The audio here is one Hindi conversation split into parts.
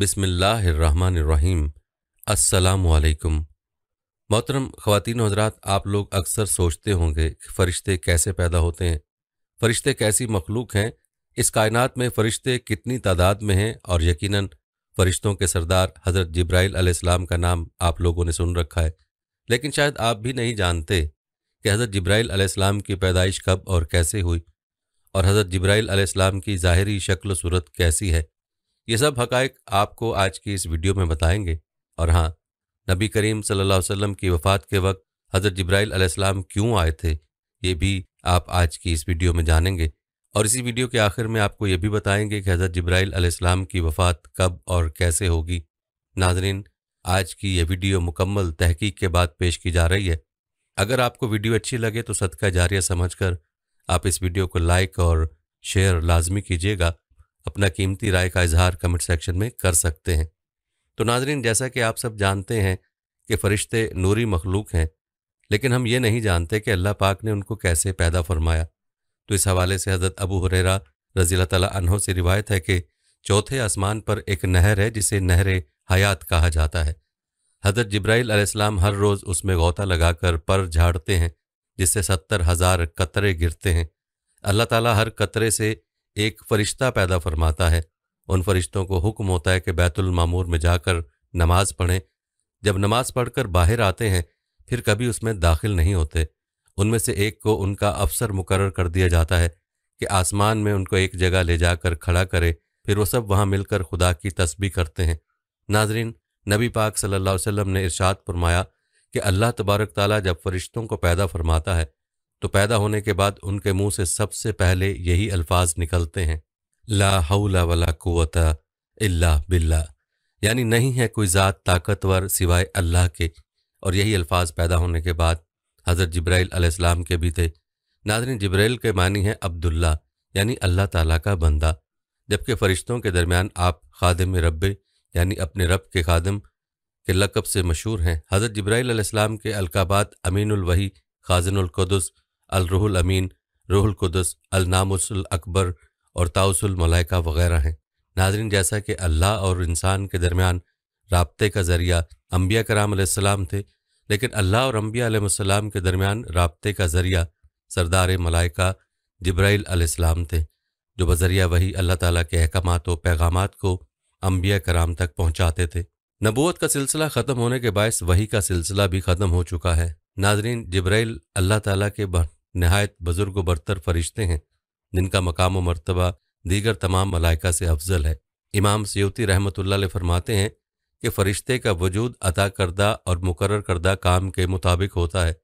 बिसमीम अल्लाम मोहतरम ख़वान हजरात आप लोग अक्सर सोचते होंगे कि फ़रिश्ते कैसे पैदा होते हैं फ़रिश्ते कैसी मखलूक हैं इस कायनात में फ़रिश्ते कितनी तादाद में हैं और यकीनन फ़रिश्तों के सरदार हज़रत जब्राइल अलैहिस्सलाम का नाम आप लोगों ने सुन रखा है लेकिन शायद आप भी नहीं जानते कि हज़रत जब्राइल अलैहिस्सलाम की पैदाइश कब और कैसे हुई और हज़रत जब्राइल अलैहिस्सलाम की ज़ाहरी शक्ल सूरत कैसी है ये सब हकायक आपको आज की इस वीडियो में बताएंगे और हाँ नबी करीम सल्लल्लाहु अलैहि वसल्लम की वफ़ात के वक्त हज़रत जब्राइल अलैहिस्सलाम क्यों आए थे ये भी आप आज की इस वीडियो में जानेंगे और इसी वीडियो के आखिर में आपको ये भी बताएंगे कि हज़रत जब्राइल अलैहिस्सलाम की वफ़ात कब और कैसे होगी नाजरीन आज की यह वीडियो मुकम्मल तहकीक के बाद पेश की जा रही है अगर आपको वीडियो अच्छी लगे तो सदका जारिया समझ कर आप इस वीडियो को लाइक और शेयर लाजमी कीजिएगा अपना कीमती राय का इजहार कमेंट सेक्शन में कर सकते हैं तो नाजरीन जैसा कि आप सब जानते हैं कि फ़रिश्ते नूरी मखलूक हैं लेकिन हम ये नहीं जानते कि अल्लाह पाक ने उनको कैसे पैदा फरमाया तो इस हवाले से हज़रत अबू हुरेरा रजील तहों से रिवायत है कि चौथे आसमान पर एक नहर है जिसे नहर हयात कहा जाता है हज़रत जब्राइल अलैहिस्सलाम हर रोज़ उसमें गौता लगाकर पर झाड़ते हैं जिससे सत्तर हज़ार कतरे गिरते हैं अल्लाह ताला हर कतरे से एक फरिश्ता पैदा फरमाता है उन फरिश्तों को हुक्म होता है कि बैतुल मामूर में जाकर नमाज पढ़ें जब नमाज पढ़कर बाहर आते हैं फिर कभी उसमें दाखिल नहीं होते उनमें से एक को उनका अफसर मुकर कर दिया जाता है कि आसमान में उनको एक जगह ले जाकर खड़ा करे फिर वो सब वहाँ मिलकर खुदा की तस्बी करते हैं नाजरीन नबी पाक सल्ला वसम ने इरशाद फरमाया कि अल्लाह तबारक ताली जब फरिश्तों को पैदा फरमाता है तो पैदा होने के बाद उनके मुंह से सबसे पहले यही अल्फाज निकलते हैं ला हौला वला कुत इल्ला बिल्ला यानी नहीं है कोई ज़ात ताकतवर सिवाय अल्लाह के और यही अल्फाज पैदा होने के बाद हज़रत जब्राइल अलैहिस्सलाम के भी थे नादरीन जब्राइल के मानी है अब्दुल्ला यानी अल्लाह ताला का बंदा जबकि फ़रिश्तों के दरमियान आप खादम रब्बे यानी अपने रब के खादम के लकब से मशहूर हैं हज़रत जब्राइल अलैहिस्सलाम के अलकाबात अमीनुल वही खाजनुल अलरूहुल अमीन रूहुल कुदस नामसल अकबर और ताउसुल मलाइका वगैरह हैं नाजरन जैसा कि अल्लाह और इंसान के दरमियान रबते का ज़रिया अम्बिया कराम थे लेकिन अल्लाह और अम्बिया के दरमियान रबते का ज़रिया सरदार मलाइका जब्राइल आलाम थे जो बज़रिया वही अल्लाह ताला के अहकाम और पैगाम को अम्बिया कराम तक पहुँचाते थे नबूत का सिलसिला ख़त्म होने के बायस वही का सिलसिला भी ख़त्म हो चुका है नाजरीन जब्राइल अल्लाह ताला के नहायत बुजुर्ग बरतर फरिश्ते हैं जिनका मकाम व मरतबा दीगर तमाम मलाइका से अफजल है इमाम सयोती रहमत फरमाते हैं कि फ़रिश्ते का वजूद अदा करदा और मुकर करदा काम के मुताबिक होता है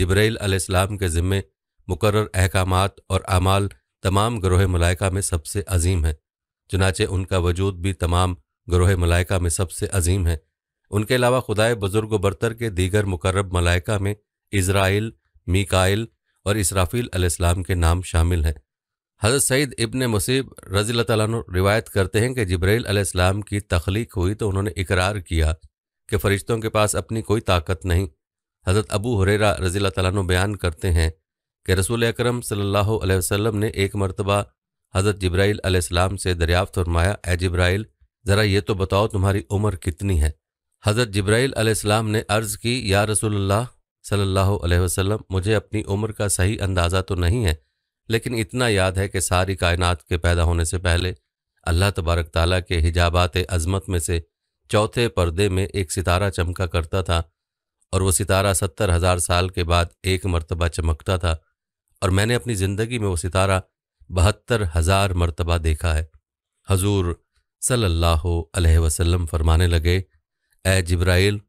जब्रैल अलैहिस्सलाम के ज़िम्मे मुकर अहकाम और अमाल तमाम ग्रोह मलाइका में सबसे अजीम है चुनाचे उनका वजूद भी तमाम ग्रोह मलाइका में सबसे अजीम है उनके अलावा खुदाए बुजुर्ग बरतर के दीगर मुकर्रब मलाइका में इसराइल मिकाइल और इसराफील अलैहिस्सलाम के नाम शामिल हैं हज़रत सईद इबन मुसीब रज़ी तु रिवायत करते हैं कि जबरील अलैहिस्सलाम की तख्लीक हुई तो उन्होंने इकरार किया कि फ़रिश्तों के पास अपनी कोई ताकत नहीं हज़रत अबू हुरेरा रज़ी तु बयान करते हैं कि रसूल अक्रम सल्लल्लाहु ने एक मरतबा हज़रत जब्राइल अलैहिस्सलाम से दरियाफ़त फरमाया ए जब्राइल ज़रा ये तो बताओ तुम्हारी उम्र कितनी है हज़रत जब्राइल अलैहिस्सलाम ने अर्ज़ की या रसूलुल्लाह सल्लल्लाहु अलैहि वसल्लम मुझे अपनी उम्र का सही अंदाज़ा तो नहीं है लेकिन इतना याद है कि सारी कायनात के पैदा होने से पहले अल्लाह तबारक ताल के हिजाबात अजमत में से चौथे पर्दे में एक सितारा चमका करता था और वह सितारा सत्तर हज़ार साल के बाद एक मरतबा चमकता था और मैंने अपनी ज़िंदगी में वो सितारा बहत्तर हज़ार मरतबा देखा है हजूर सल्लल्लाहु अलैहि वसल्लम फरमाने लगे ए जब्राइल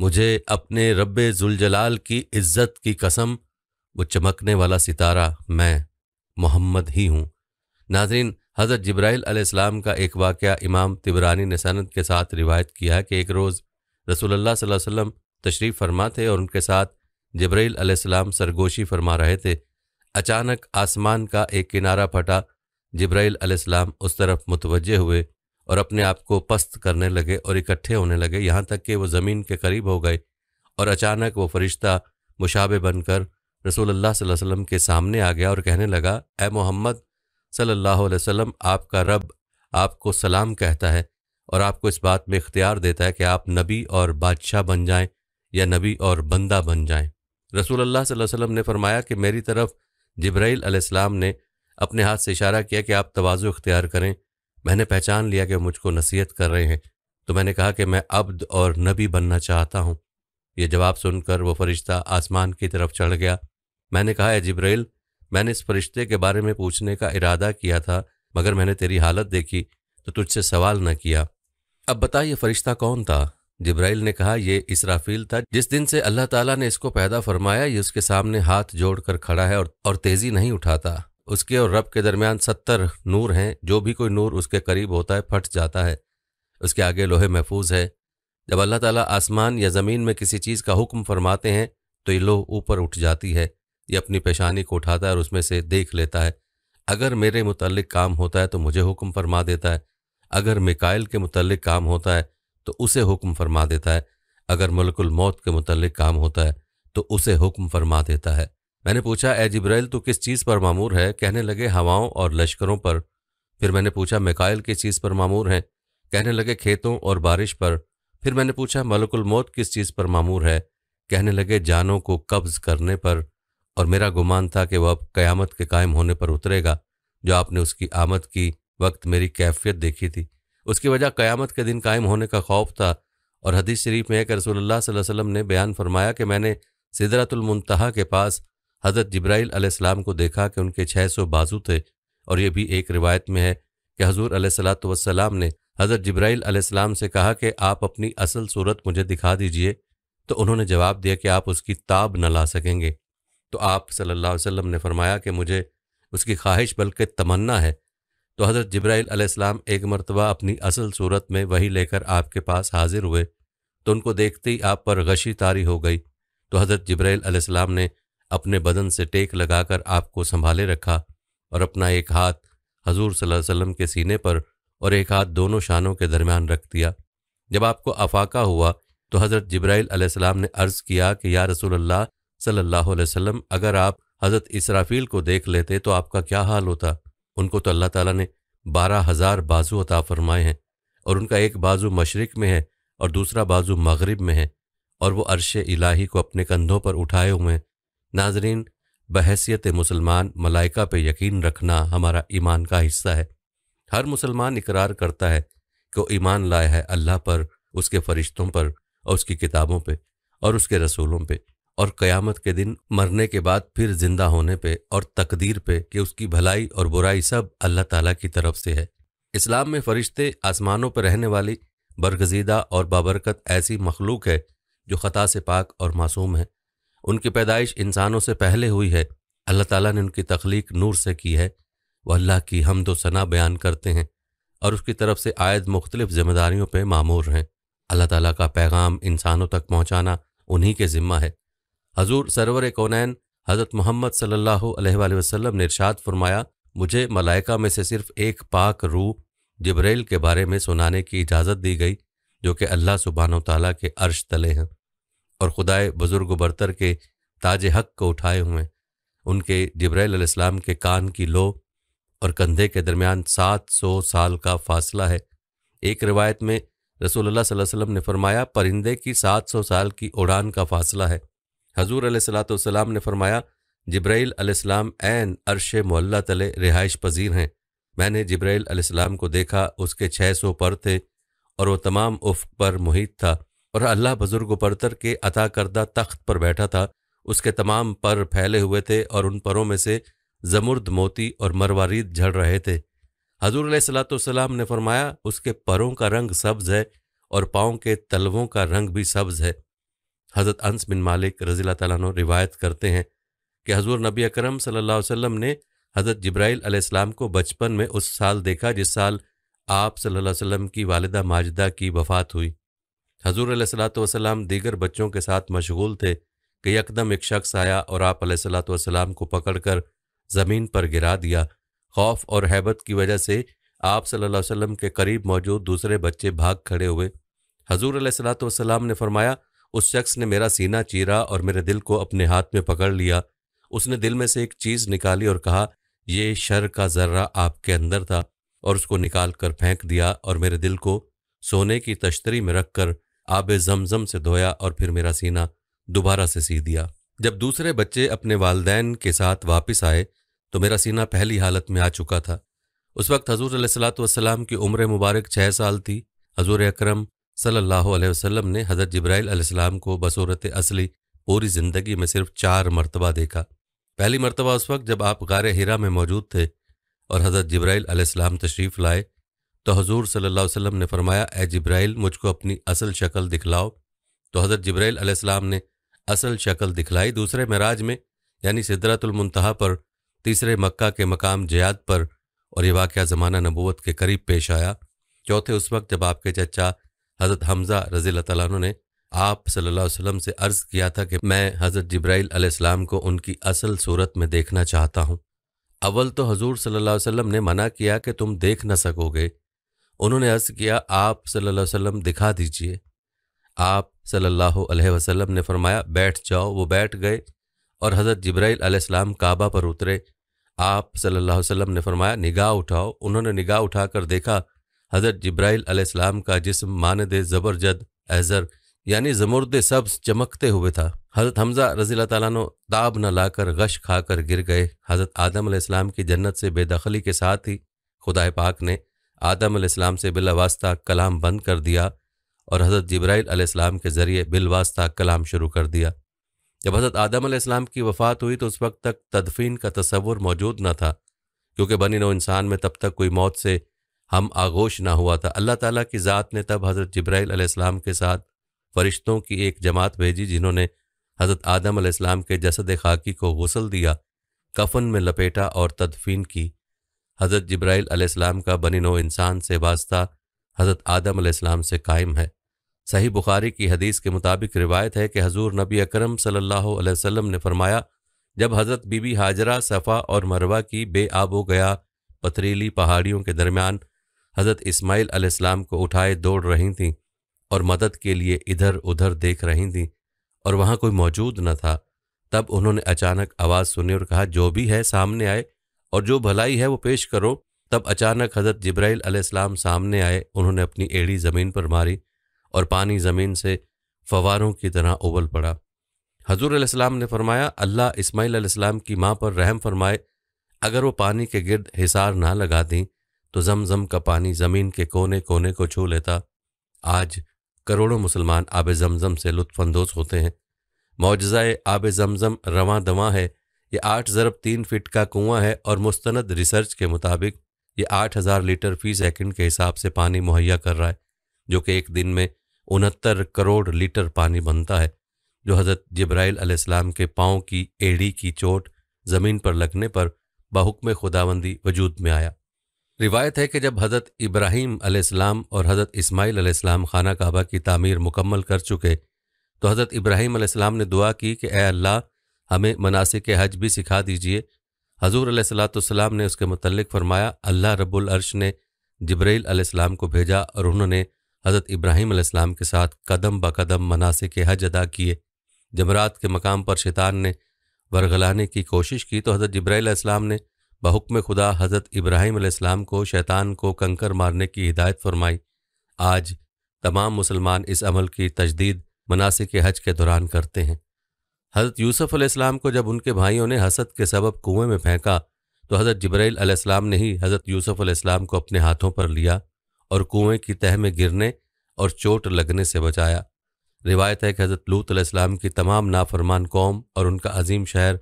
मुझे अपने रब्बे जुलजलाल की इज्जत की कसम वो चमकने वाला सितारा मैं मोहम्मद ही हूँ नाजरीन हज़रत जब्राइल अलैहिस्सलाम का एक वाक़ इमाम तिबरानी ने सनत के साथ रिवायत किया कि एक रोज़ रसूलुल्लाह सल्लल्लाहु अलैहि वसल्लम तशरीफ़ फरमा थे और उनके साथ जब्राइल अलैहिस्सलाम सरगोशी फरमा रहे थे अचानक आसमान का एक किनारा फटा जब्राइल अलैहिस्सलाम उस तरफ मुतवजह हुए और अपने आप को पस्त करने लगे और इकट्ठे होने लगे यहाँ तक कि वो ज़मीन के करीब हो गए और अचानक वो फरिश्ता मुशाबे बनकर रसूल अल्लाह वसल्लम के सामने आ गया और कहने लगा ए मोहम्मद सल्लल्लाहु अलैहि वसल्लम आपका रब आपको सलाम कहता है और आपको इस बात में इख्तियार देता है कि आप नबी और बादशाह बन जाएं या नबी और बंदा बन जाएं रसूल अल्लाह वसल्लम ने फरमाया कि मेरी तरफ जब्राईल अलैहिस्सलाम ने अपने हाथ से इशारा किया कि आप तोज़ो इख्तियार करें मैंने पहचान लिया कि मुझको नसीहत कर रहे हैं तो मैंने कहा कि मैं अब्द और नबी बनना चाहता हूँ ये जवाब सुनकर वो फरिश्ता आसमान की तरफ चढ़ गया मैंने कहा है मैंने इस फरिश्ते के बारे में पूछने का इरादा किया था मगर मैंने तेरी हालत देखी तो तुझसे सवाल न किया अब बता ये फरिश्ता कौन था जिब्राइल ने कहा यह इसराफील था जिस दिन से अल्लाह ताला ने इसको पैदा फरमाया ये उसके सामने हाथ जोड़कर खड़ा है और, और तेजी नहीं उठाता उसके और रब के दरमियान सत्तर नूर हैं जो भी कोई नूर उसके करीब होता है फट जाता है उसके आगे लोहे महफूज है जब अल्लाह ताला आसमान या ज़मीन में किसी चीज़ का हुक्म फरमाते हैं तो ये लोह ऊपर उठ जाती है ये अपनी पेशानी को उठाता है और उसमें से देख लेता है अगर मेरे मुतलक काम होता है तो मुझे हुक्म फरमा देता है अगर मिकाइल के मुतलक काम होता है तो उसे हुक्म फरमा देता है अगर मलकुल मौत के मुतलक काम होता है तो उसे हुक्म फरमा देता है मैंने पूछा ए जिब्राइल तू किस चीज़ पर मामूर है कहने लगे हवाओं और लश्करों पर फिर मैंने पूछा मिकाइल किस चीज़ पर मामूर हैं कहने लगे खेतों और बारिश पर फिर मैंने पूछा मलकुल मौत किस चीज़ पर मामूर है कहने लगे जानों को कब्ज़ करने पर और मेरा गुमान था कि वह अब क़यामत के कायम होने पर उतरेगा जो आपने उसकी आमद की वक्त मेरी कैफियत देखी थी उसकी वजह क़यामत के दिन कायम होने का खौफ था और हदीस शरीफ में है कि रसूलुल्लाह वसल्लम ने बयान फरमाया कि मैंने सिदरतुलमतहा के पास हज़रत जब्राईल अलैहिस्सलाम को देखा कि उनके 600 बाजू थे और यह भी एक रिवायत में है कि हजूर अलैहिस्सलाम ने हज़रत जब्राईल अलैहिस्सलाम से कहा कि आप अपनी असल सूरत मुझे दिखा दीजिए तो उन्होंने जवाब दिया कि आप उसकी ताब न ला सकेंगे तो आप सल्लल्लाहु अलैहि वसल्लम ने फरमाया कि मुझे उसकी ख्वाहिश बल्कि तमन्ना है तो हज़रत जब्राईल अलैहिस्सलाम एक मरतबा अपनी असल सूरत में वही लेकर आपके पास हाजिर हुए तो उनको देखते ही आप पर गशी तारी हो गई तो हज़रत जब्राईल अलैहिस्सलाम ने अपने बदन से टेक लगाकर आपको संभाले रखा और अपना एक हाथ हजूर सल्लम के सीने पर और एक हाथ दोनों शानों के दरमियान रख दिया जब आपको अफाका हुआ तो हज़रत जब्राइल अलैहिस्सलाम ने अर्ज़ किया कि या रसूल अल्लाह सल्लल्लाहु अलैहि वसल्लम अगर आप हज़रत इसराफील को देख लेते तो आपका क्या हाल होता उनको तो अल्लाह ताला ने बारह हज़ार बाजू अता फरमाए हैं और उनका एक बाजू मशरक़ में है और दूसरा बाजू मगरब में है और वो अरश इलाही को अपने कंधों पर उठाए हुए हैं नाजरीन बहसीत मुसलमान मलाइका पे यकीन रखना हमारा ईमान का हिस्सा है हर मुसलमान इकरार करता है कि ईमान लाया है अल्लाह पर उसके फरिश्तों पर और उसकी किताबों पे और उसके रसूलों पे और क़यामत के दिन मरने के बाद फिर ज़िंदा होने पे और तकदीर पे कि उसकी भलाई और बुराई सब अल्लाह ताला की तरफ से है इस्लाम में फ़रिश्ते आसमानों पर रहने वाली बरगजीदा और बाबरकत ऐसी मखलूक है जो ख़ता से पाक और मासूम है उनकी पैदाइश इंसानों से पहले हुई है अल्लाह ताला ने उनकी तख्लीक नूर से की है वह अल्लाह की हमदो सना बयान करते हैं और उसकी तरफ से आयद मुख्तलिफ जिम्मेदारियों पर मामूर हैं अल्लाह ताला का पैगाम इंसानों तक पहुँचाना उन्हीं के ज़िम्मा है हजूर सरवर कौनैन हज़रत मोहम्मद सल्ला वसलम ने इरशाद फरमाया मुझे मलाइका में से सिर्फ एक पाक रू जबरेल के बारे में सुनाने की इजाज़त दी गई जो कि अल्लाह सुबहान तला के अर्श तले हैं और खुदाए बुज़ुर्ग बरतर के ताज हक को उठाए हुए उनके जब्राईसम के कान की लो और कंधे के दरमियान सात सौ साल का फासला है एक रिवायत में रसूलुल्लाह सल्लल्लाहु ने फरमाया परिंदे की सात सौ साल की उड़ान का फासला है हजूर सलाम ने फरमाया जब्राईल अलैहिस्सलाम एन अरश मोल्ला तले रिहाइश पजीर हैं मैंने जब्राईल अलैहिस्सलाम को देखा उसके छः सौ पर थे और वह तमाम उफ्क पर मुहित था और अल्लाह बुजुर्ग बरतर के अता करदा तख्त पर बैठा था उसके तमाम पर फैले हुए थे और उन परों में से जमुर्द मोती और मरवारीद झड़ रहे थे हजूर सलाम ने फरमाया उसके परों का रंग सब्ज है और पाओ के तलवों का रंग भी सब्ज है हज़रत अंस बिन मालिक रजील तैन रिवायत करते हैं कि हजूर नबी अकरम सल्लल्लाहु अलैहि वसल्लम ने हज़रत जब्राईल अलैहिस्सलाम को बचपन में उस साल देखा जिस साल आप सल्लल्लाहु अलैहि वसल्लम की वालदा माजदा की वफ़ात हुई हजूर सलाम दीगर बच्चों के साथ मशगूल थे कि यकदम एक शख्स आया और आप सलाम को पकड़कर ज़मीन पर गिरा दिया खौफ और हैबत की वजह से आप सल्लल्लाहु अलैहि वसल्लम के करीब मौजूद दूसरे बच्चे भाग खड़े हुए हजूर सलाम ने फरमाया उस शख्स ने मेरा सीना चीरा और मेरे दिल को अपने हाथ में पकड़ लिया उसने दिल में से एक चीज़ निकाली और कहा ये शर का जर्रा आपके अंदर था और उसको निकाल कर फेंक दिया और मेरे दिल को सोने की तश्तरी में रखकर आब जमजम से धोया और फिर मेरा सीना दोबारा से सी दिया जब दूसरे बच्चे अपने वालदेन के साथ वापस आए तो मेरा सीना पहली हालत में आ चुका था उस वक्त हजूर सलाम की उम्र मुबारक छः साल थी हजूर अक्रम सल्लल्लाहु अलैहि वसल्लम ने हज़रत जब्राइल सलाम को बसूरत असली पूरी ज़िंदगी में सिर्फ चार मरतबा देखा पहली मरतबा उस वक्त जब आप गार हिरा में मौजूद थे और हज़रत जब्राईल सलाम तशरीफ़ लाए तो हजूर सल्ला वसम ने फरमाया ए जब्राइल मुझको अपनी असल शक्ल दिखलाओ तो हज़रत जब्राइल आसमाम ने असल शक्ल दिखलाई दूसरे महराज में यानी सिदरतुलमतहा पर तीसरे मक्का के मकाम जयाद पर और ये वाक़ ज़माना नबूत के करीब पेश आया चौथे उस वक्त जब आपके चचा हज़रत हमज़ा रज़ी तु ने आप सल्ला अलैहि से अर्ज़ किया था कि मैं हज़रत जब्राइल आसमाम को उनकी असल सूरत में देखना चाहता हूँ अव्वल तो हजूर सल्लल्लाहु अलैहि वसल्लम ने मना किया कि तुम देख न सकोगे उन्होंने अर्ज किया आप सल्लल्लाहु अलैहि वसल्लम दिखा दीजिए आप सल्लल्लाहु अलैहि वसल्लम ने फरमाया बैठ जाओ वो बैठ गए और हज़रत जब्राईल अलैहिस्सलाम काबा पर उतरे आप सल्लल्लाहु अलैहि वसल्लम ने फरमाया निगाह उठाओ उन्होंने निगाह उठाकर देखा हज़रत जब्राईल अलैहिस्सलाम का जिसम मानद ज़बरजद एज़र यानी जमुरद सब्ज चमकते हुए था हज़रत हमज़ा रज़ी तैन ताब न लाकर गश खाकर गिर गए हज़रत आदम सलाम की जन्नत से बेदखली के साथ ही खुदा पाक ने आदम आसमाम से बिलवास्ता कलाम बंद कर दिया और हज़रत जब्राईल आसमाम के ज़रिए बिलवास्ता कलाम शुरू कर दिया जब हज़रत आदम आसमाम की वफ़ात हुई तो उस वक्त तक तदफीन का तस्वुर मौजूद न था क्योंकि बनी नो इंसान में तब तक कोई मौत से हम आगोश ना हुआ था अल्लाह ताली की ज़ात ने तब हज़रत ज़ब्राइल आलाम के साथ फ़रिश्तों की एक जमात भेजी जिन्होंने हज़रत आदम आसमाम के जसद खाकी को गसल दिया कफन में लपेटा और तदफीन की हज़रत ज़ब्राइल अलैहिस्सलाम का बनी नो इंसान से वास्ता हज़रत आदम अलैहिस्सलाम से कायम है सही बुखारी की हदीस के मुताबिक रिवायत है कि हजूर नबी अक्रम सल्लाम ने फरमाया जब हज़रत बीबी हाजरा सफ़ा और मरवा की बे आबो गया पथरीली पहाड़ियों के दरमियान हज़रत इस्माईल अलैहिस्सलाम को उठाए दौड़ रही थीं और मदद के लिए इधर उधर देख रही थीं और वहाँ कोई मौजूद न था तब उन्होंने अचानक आवाज़ सुनी और कहा जो भी है सामने आए और जो भलाई है वो पेश करो तब अचानक हज़रत जब्राइल अलैहिस्सलाम सामने आए उन्होंने अपनी एड़ी ज़मीन पर मारी और पानी ज़मीन से फवारों की तरह उबल पड़ा हजूर अलैहिस्सलाम ने फरमाया अल्लाह इस्माईल अलैहिस्सलाम की माँ पर रहम फरमाए अगर वो पानी के गिरद हिसार ना लगा दी तो जमजम का पानी ज़मीन के कोने कोने को छू लेता आज करोड़ों मुसलमान आब जमज़म से लुत्फानंदोज होते हैं मुआजाए आब जमज़म रवा दवा है ये आठ ज़रब तीन फिट का कुआं है और मुस्तंद रिसर्च के मुताबिक ये आठ हज़ार लीटर फी सेकेंड के हिसाब से पानी मुहैया कर रहा है जो कि एक दिन में उनहत्तर करोड़ लीटर पानी बनता है जो हज़रत जब्राइल अलैहिस्सलाम के पाँव की एड़ी की चोट ज़मीन पर लगने पर बहुकम खुदाबंदी वजूद में आया रिवायत है कि जब हज़रत इब्राहिम अलैहिस्सलाम और हज़रत इस्माईल अलैहिस्सलाम खाना काबा की तामीर मुकम्मल कर चुके तो हज़रत इब्राहिम अलैहिस्सलाम ने दुआ की कि ए अल्लाह हमें मनासिक के हज भी सिखा दीजिए हजूर सलाम ने उसके मतलब फरमाया अल्लाह रब्बुल अर्श ने जब्रैल अलैहिस्सलाम को भेजा और उन्होंने हज़रत इब्राहिम अलैहिस्सलाम के साथ कदम ब कदम मनासे के हज अदा किए जमरात के मकाम पर शैतान ने वरगलाने की कोशिश की तो हज़रत जब्राईल अलैहिस्सलाम ने बहुक्म खुदा हज़रत इब्राहिम अलैहिस्सलाम को शैतान को कंकर मारने की हिदायत फरमाई आज तमाम मुसलमान इस अमल की तजदीद मनासे के हज के दौरान करते हैं हज़रत यूसुफ अलैहिस्सलाम को जब उनके भाइयों ने हसद के सबब कुएं में फेंका तो हज़रत जबरील अलैहिस्सलाम ने ही हज़रत यूसुफ अलैहिस्सलाम को अपने हाथों पर लिया और कुएं की तह में गिरने और चोट लगने से बचाया रिवायत है कि हज़रत लूत अलैहिस्सलाम की तमाम नाफरमान कौम और उनका अजीम शहर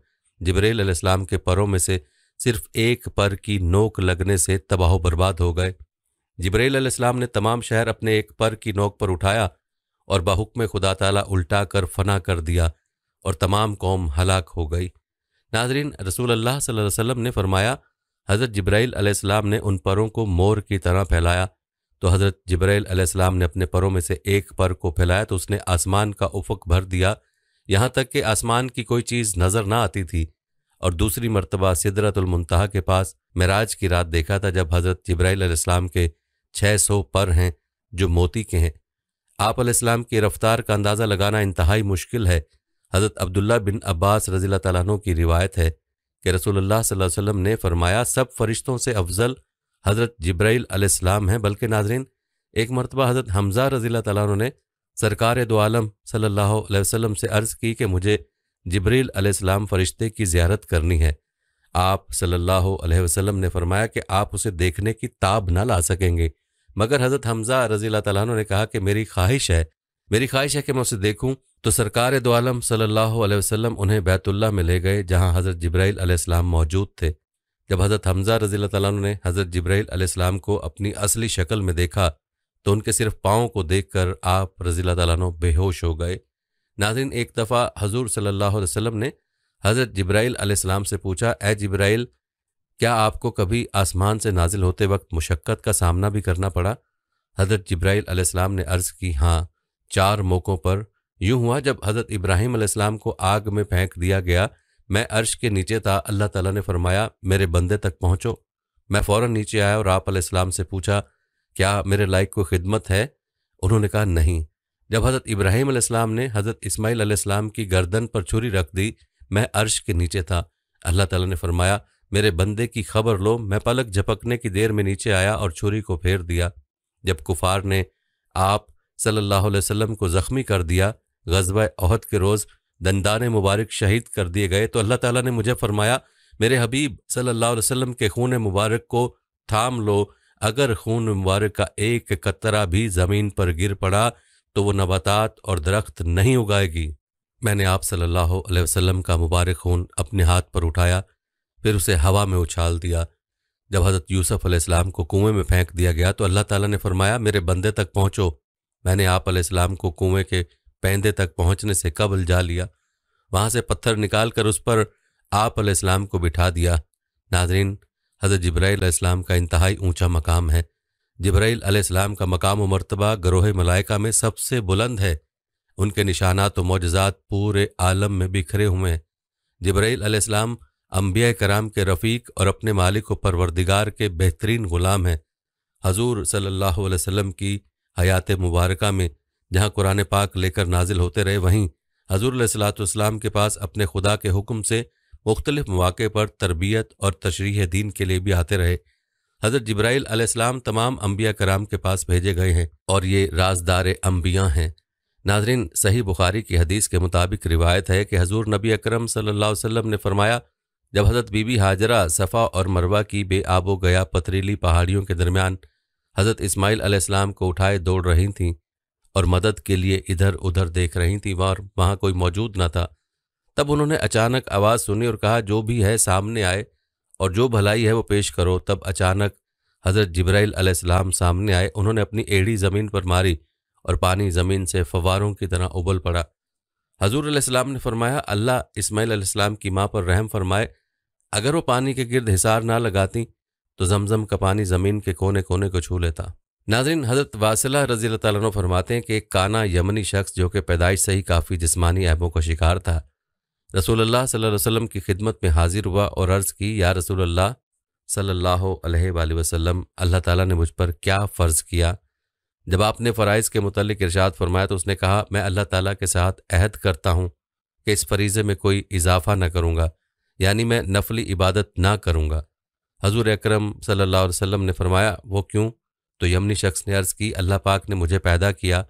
जबरील अलैहिस्सलाम के परों में से सिर्फ एक पर की नोक लगने से तबाह बर्बाद हो गए जबरील अलैहिस्सलाम ने तमाम शहर अपने एक पर की नोक पर उठाया और बहुक में खुदा ताला उल्टा कर फना कर दिया और तमाम कौम हलाक हो गई नाजरीन रसूल अल्लाह वसल्लम ने फरमाया हज़रत जब्राइल अलैहिस्सलाम ने उन परों को मोर की तरह फैलाया तो हज़रत जब्राइल अलैहिस्सलाम ने अपने परों में से एक पर को फैलाया तो उसने आसमान का उफक भर दिया यहाँ तक कि आसमान की कोई चीज़ नज़र ना आती थी और दूसरी मरतबा सिदरतुलमतहा के पास मराज की रात देखा था जब हज़रत जब्राईलम अलैहिस्सलाम के छः सौ पर हैं जो मोती के हैं आप की रफ़्तार का अंदाज़ा लगाना इंतहाई मुश्किल है हज़रत अब्दुल्ला बिन अब्बास रजील तैन की रिवायत है कि रसोल्ला वसम ने फरमाया सब फरिश्तों से अफजल हज़रत जब्राईल अलैहिस्सलाम हैं बल्कि नाजरीन एक मरतबा हज़रत हमज़ा रजील तैन ने सरकार दो आलम वसम से अर्ज़ की कि मुझे जब्रील अलैहिस्सलाम फ़रिश्ते की ज़्यारत करनी है आप सल्ला अलैहि ने फरमाया कि आप उसे देखने की ताब ना ला सकेंगे मगर हज़रत हमज़ा रजील तैन ने कहा कि मेरी ख्वाहिश है मेरी ख्वाहिश है कि मैं उसे देखूँ तो सरकार दोआलम आलम सल्लल्लाहु अलैहि वसल्लम उन्हें बैतुल्ला में ले गए जहां हज़रत जब्राइल अलैहिस्सलाम मौजूद थे जब हज़रत हमज़ा रज़ी तु ने हज़रत जब्राइल अलैहिस्सलाम को अपनी असली शक्ल में देखा तो उनके सिर्फ पाँव को कर आप रज़ी तु बेहोश हो गए नाजिन एक दफ़ा हजूर सल्ला अलैहि ने हज़रत जब्राइल आसमाम से पूछा ए जब्राइल क्या आपको कभी आसमान से नाजिल होते वक्त मुशक्क़त का सामना भी करना पड़ा हज़रत जब्राइल आसमाम ने अर्ज़ की हाँ चार मौक़ों पर यूं हुआ जब हज़रत इब्राहिम अलैहिस्सलाम को आग में फेंक दिया गया मैं अर्श के नीचे था अल्लाह ताला ने फरमाया मेरे बंदे तक पहुँचो मैं फ़ौर नीचे आया और आप अलैहिस्सलाम से पूछा क्या मेरे लायक कोई खिदमत है उन्होंने कहा नहीं जब हज़रत इब्राहिम अलैहिस्सलाम ने हज़रत इस्माइल अलैहिस्सलाम की गर्दन पर छुरी रख दी मैं अर्श के नीचे था अल्लाह ताला ने फरमाया मेरे बंदे की खबर लो मैं पलक झपकने की देर में नीचे आया और छुरी को फेर दिया जब कुफार ने आप सल्लल्लाहु अलैहि वसल्लम को ज़ख्मी कर दिया गजब अहद के रोज़ दंदान मुबारक शहीद कर दिए गए तो अल्लाह ताला ने मुझे फरमाया मेरे हबीब सल्लल्लाहु अलैहि वसल्लम के खून मुबारक को थाम लो अगर खून मुबारक का एक कतरा भी ज़मीन पर गिर पड़ा तो वो नबातात और दरख्त नहीं उगाएगी मैंने आप सल्लल्लाहु अलैहि वसल्लम का मुबारक खून अपने हाथ पर उठाया फिर उसे हवा में उछाल दिया जब हज़रत यूसफ अलैहिस्सलाम को कुएं में फेंक दिया गया तो अल्लाह ताला ने फरमाया मेरे बंदे तक पहुँचो मैंने आप अलैहिस्सलाम को कुएं के पैंदे तक पहुंचने से कबल जा लिया वहां से पत्थर निकालकर उस पर आप इस्लाम को बिठा दिया नाजरीन हज़रत जब्राईल इस्लाम का इंतहाई ऊंचा मकाम है जब्राईल अलैहिस्सलाम का मकाम व मरतबा गरोह मलाइका में सबसे बुलंद है उनके निशानात व मोजात पूरे आलम में बिखरे हुए हैं जब्राईल अलैहिस्सलाम अम्बिया कराम के रफ़ीक और अपने मालिक व परवरदिगार के बेहतरीन ग़ुलाम हैं हजूर सल्ला वसम की हयात मुबारक में जहाँ कुरान पाक लेकर नाजिल होते रहे वहीं हजूर सलाम के पास अपने खुदा के हुक्म से मुख्तलिफ मौक़े पर तरबियत और तशरीह दीन के लिए भी आते रहे हज़रत जब्राईल अलैहिस्सलाम तमाम अम्बिया कराम के पास भेजे गए हैं और ये राजदार अम्बिया हैं नाजरीन सही बुखारी की हदीस के मुताबिक रिवायत है कि हजूर नबी अकरम सल्लल्लाहु अलैहि ने फरमाया जब हज़रत बीबी हाजरा सफ़ा और मरवा की बेआबो गया पथरीली पहाड़ियों के दरमियान हज़रत इसमाइल अलैहिस्सलाम को उठाए दौड़ रही थीं और मदद के लिए इधर उधर देख रही थी और वहां कोई मौजूद न था तब उन्होंने अचानक आवाज सुनी और कहा जो भी है सामने आए और जो भलाई है वो पेश करो तब अचानक हजरत जब्राइल अलैहिस्सलाम सामने आए उन्होंने अपनी एड़ी ज़मीन पर मारी और पानी ज़मीन से फवारों की तरह उबल पड़ा हजूर अलैहिस्सलाम ने फरमाया अल्लाह इस्माईल अलैहिस्सलाम की माँ पर रहम फरमाए अगर वो पानी के गिरद हिसार ना लगाती तो जमजम का पानी ज़मीन के कोने कोने को छू लेता नाजरीन हज़रत वासिला रजी तु फरमाते हैं कि एक काना यमनी शख्स जो कि पैदाइश से ही काफ़ी जिसमानी ऐबों का शिकार था रसूल सल्लल्लाहु अलैहि की खिदमत में हाजिर हुआ और अर्ज़ की या रसूल सल अलैहि वसलम अल्लाह ताली ने मुझ पर क्या फ़र्ज़ किया जब आपने फ़राइज़ के मतलब इर्शाद फरमाया तो उसने कहा मैं अल्लाह ताली के साथ अहद करता हूँ कि इस फरीज़े में कोई इजाफ़ा न करूँगा यानी मैं नफली इबादत ना करूँगा हजूर अक्रम सल्ला वसम ने फरमाया वो क्यों तो यमनी शख्स ने अर्ज की अल्लाह पाक ने मुझे पैदा किया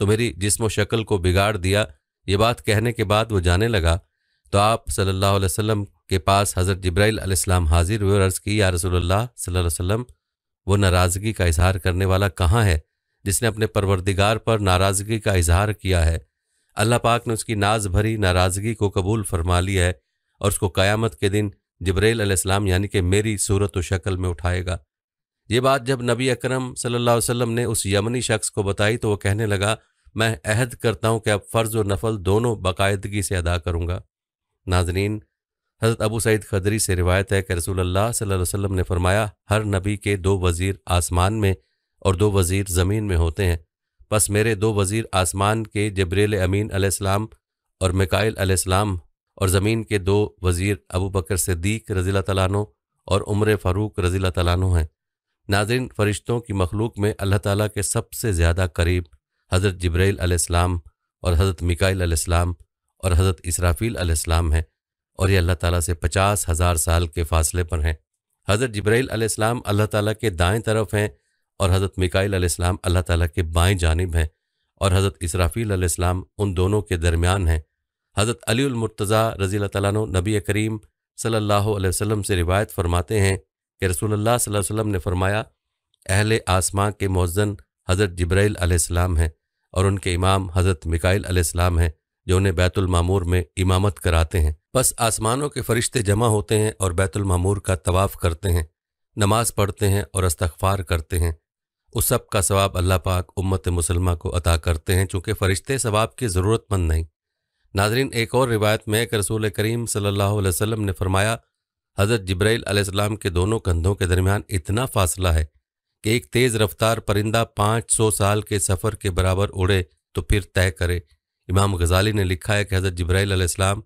तो मेरी जिसम शक्ल को बिगाड़ दिया ये बात कहने के बाद वो जाने लगा तो आप सल्लल्लाहु अलैहि वसल्लम के पास हज़रत जब्राइल अलैहिस्सलाम हाजिर हुए और अर्ज़ की या रसूलुल्लाह सल्लल्लाहु अलैहि वसल्लम वो नाराज़गी का इजहार करने वाला कहाँ है जिसने अपने परवरदिगार पर नाराज़गी का इजहार किया है अल्लाह पाक ने उसकी नाज भरी नाराज़गी को कबूल फरमा लिया है और उसको क़यामत के दिन जब्रैल अलैहिस्सलाम यानी कि मेरी सूरत व शक्ल में उठाएगा ये बात जब नबी अकरम सल्लल्लाहु अलैहि वसल्लम ने उस यमनी शख्स को बताई तो वो कहने लगा मैं अहद करता हूँ कि अब फ़र्ज़ और नफल दोनों बाकायदगी से अदा करूँगा नाजरीन हज़रत अबू सईद खदरी से रिवायत है कि रसूल अल्लाह सल्लल्लाहु अलैहि वसल्लम ने फरमाया हर नबी के दो वज़ीर आसमान में और दो वज़ीर ज़मीन में होते हैं बस मेरे दो वज़ीर आसमान के जबरील अमीन अलैहिस्सलाम और मिकाइल अलैहिस्सलाम और ज़मीन के दो वज़ीर अबू बकर सिद्दीक रज़ी तैन और उम्र फ़ारूक रज़ी तैन हैं नाजिन फ़रिश्तों की मखलूक में अल्लाह ताला के सबसे ज़्यादा करीब हज़रत जब्रैल अलैहिस्सलाम और हज़रत मिकाईल अलैहिस्सलाम और हज़रत इसराफ़ील अलैहिस्सलाम हैं और ये अल्लाह ताला से पचास हज़ार साल के फासले पर हैं हज़रत जब्रैल आसमाम अल्लाह ताला के दाएं तरफ हैं और हज़रत मिकाईल अल्लाह ताला के बाएं जानब हैं और हज़रत इसराफ़ील उन दोनों के दरमियान हैं हज़रत अलीमरतज़ा रज़ी तैन नबी करीम सल्ला वसम से रिवायत फरमाते हैं कि रसूलुल्लाह सल्लल्लाहु वसल्लम ने फरमाया अहल आसमां के मौजन हज़रत जब्राइल अलैहिस्सलाम हैं और उनके इमाम हज़रत मिकाईल अलैहिस्सलाम हैं जो उन्हें बैतुलमामूर में इमामत कराते हैं बस आसमानों के फरिश्ते जमा होते हैं और बैतुलमामूर का तवाफ़ करते हैं नमाज पढ़ते हैं और अस्तफार करते हैं उस सब का सवाब अल्लाह पाक उम्मत मुसलमा को अता करते हैं चूँकि फ़रिश्ते सवाब की ज़रूरतमंद नहीं नाजरीन एक और रिवायत में एक रसूल करीम सल्लल्लाहु अलैहि वसल्लम ने फरमाया हज़रत जब्राईल अलैहिस्सलाम के दोनों कंधों के दरमियान इतना फासला है कि एक तेज़ रफ्तार परिंदा पाँच सौ साल के सफ़र के बराबर उड़े तो फिर तय करे इमाम गजाली ने लिखा है कि हज़रत जब्राईल अलैहिस्सलाम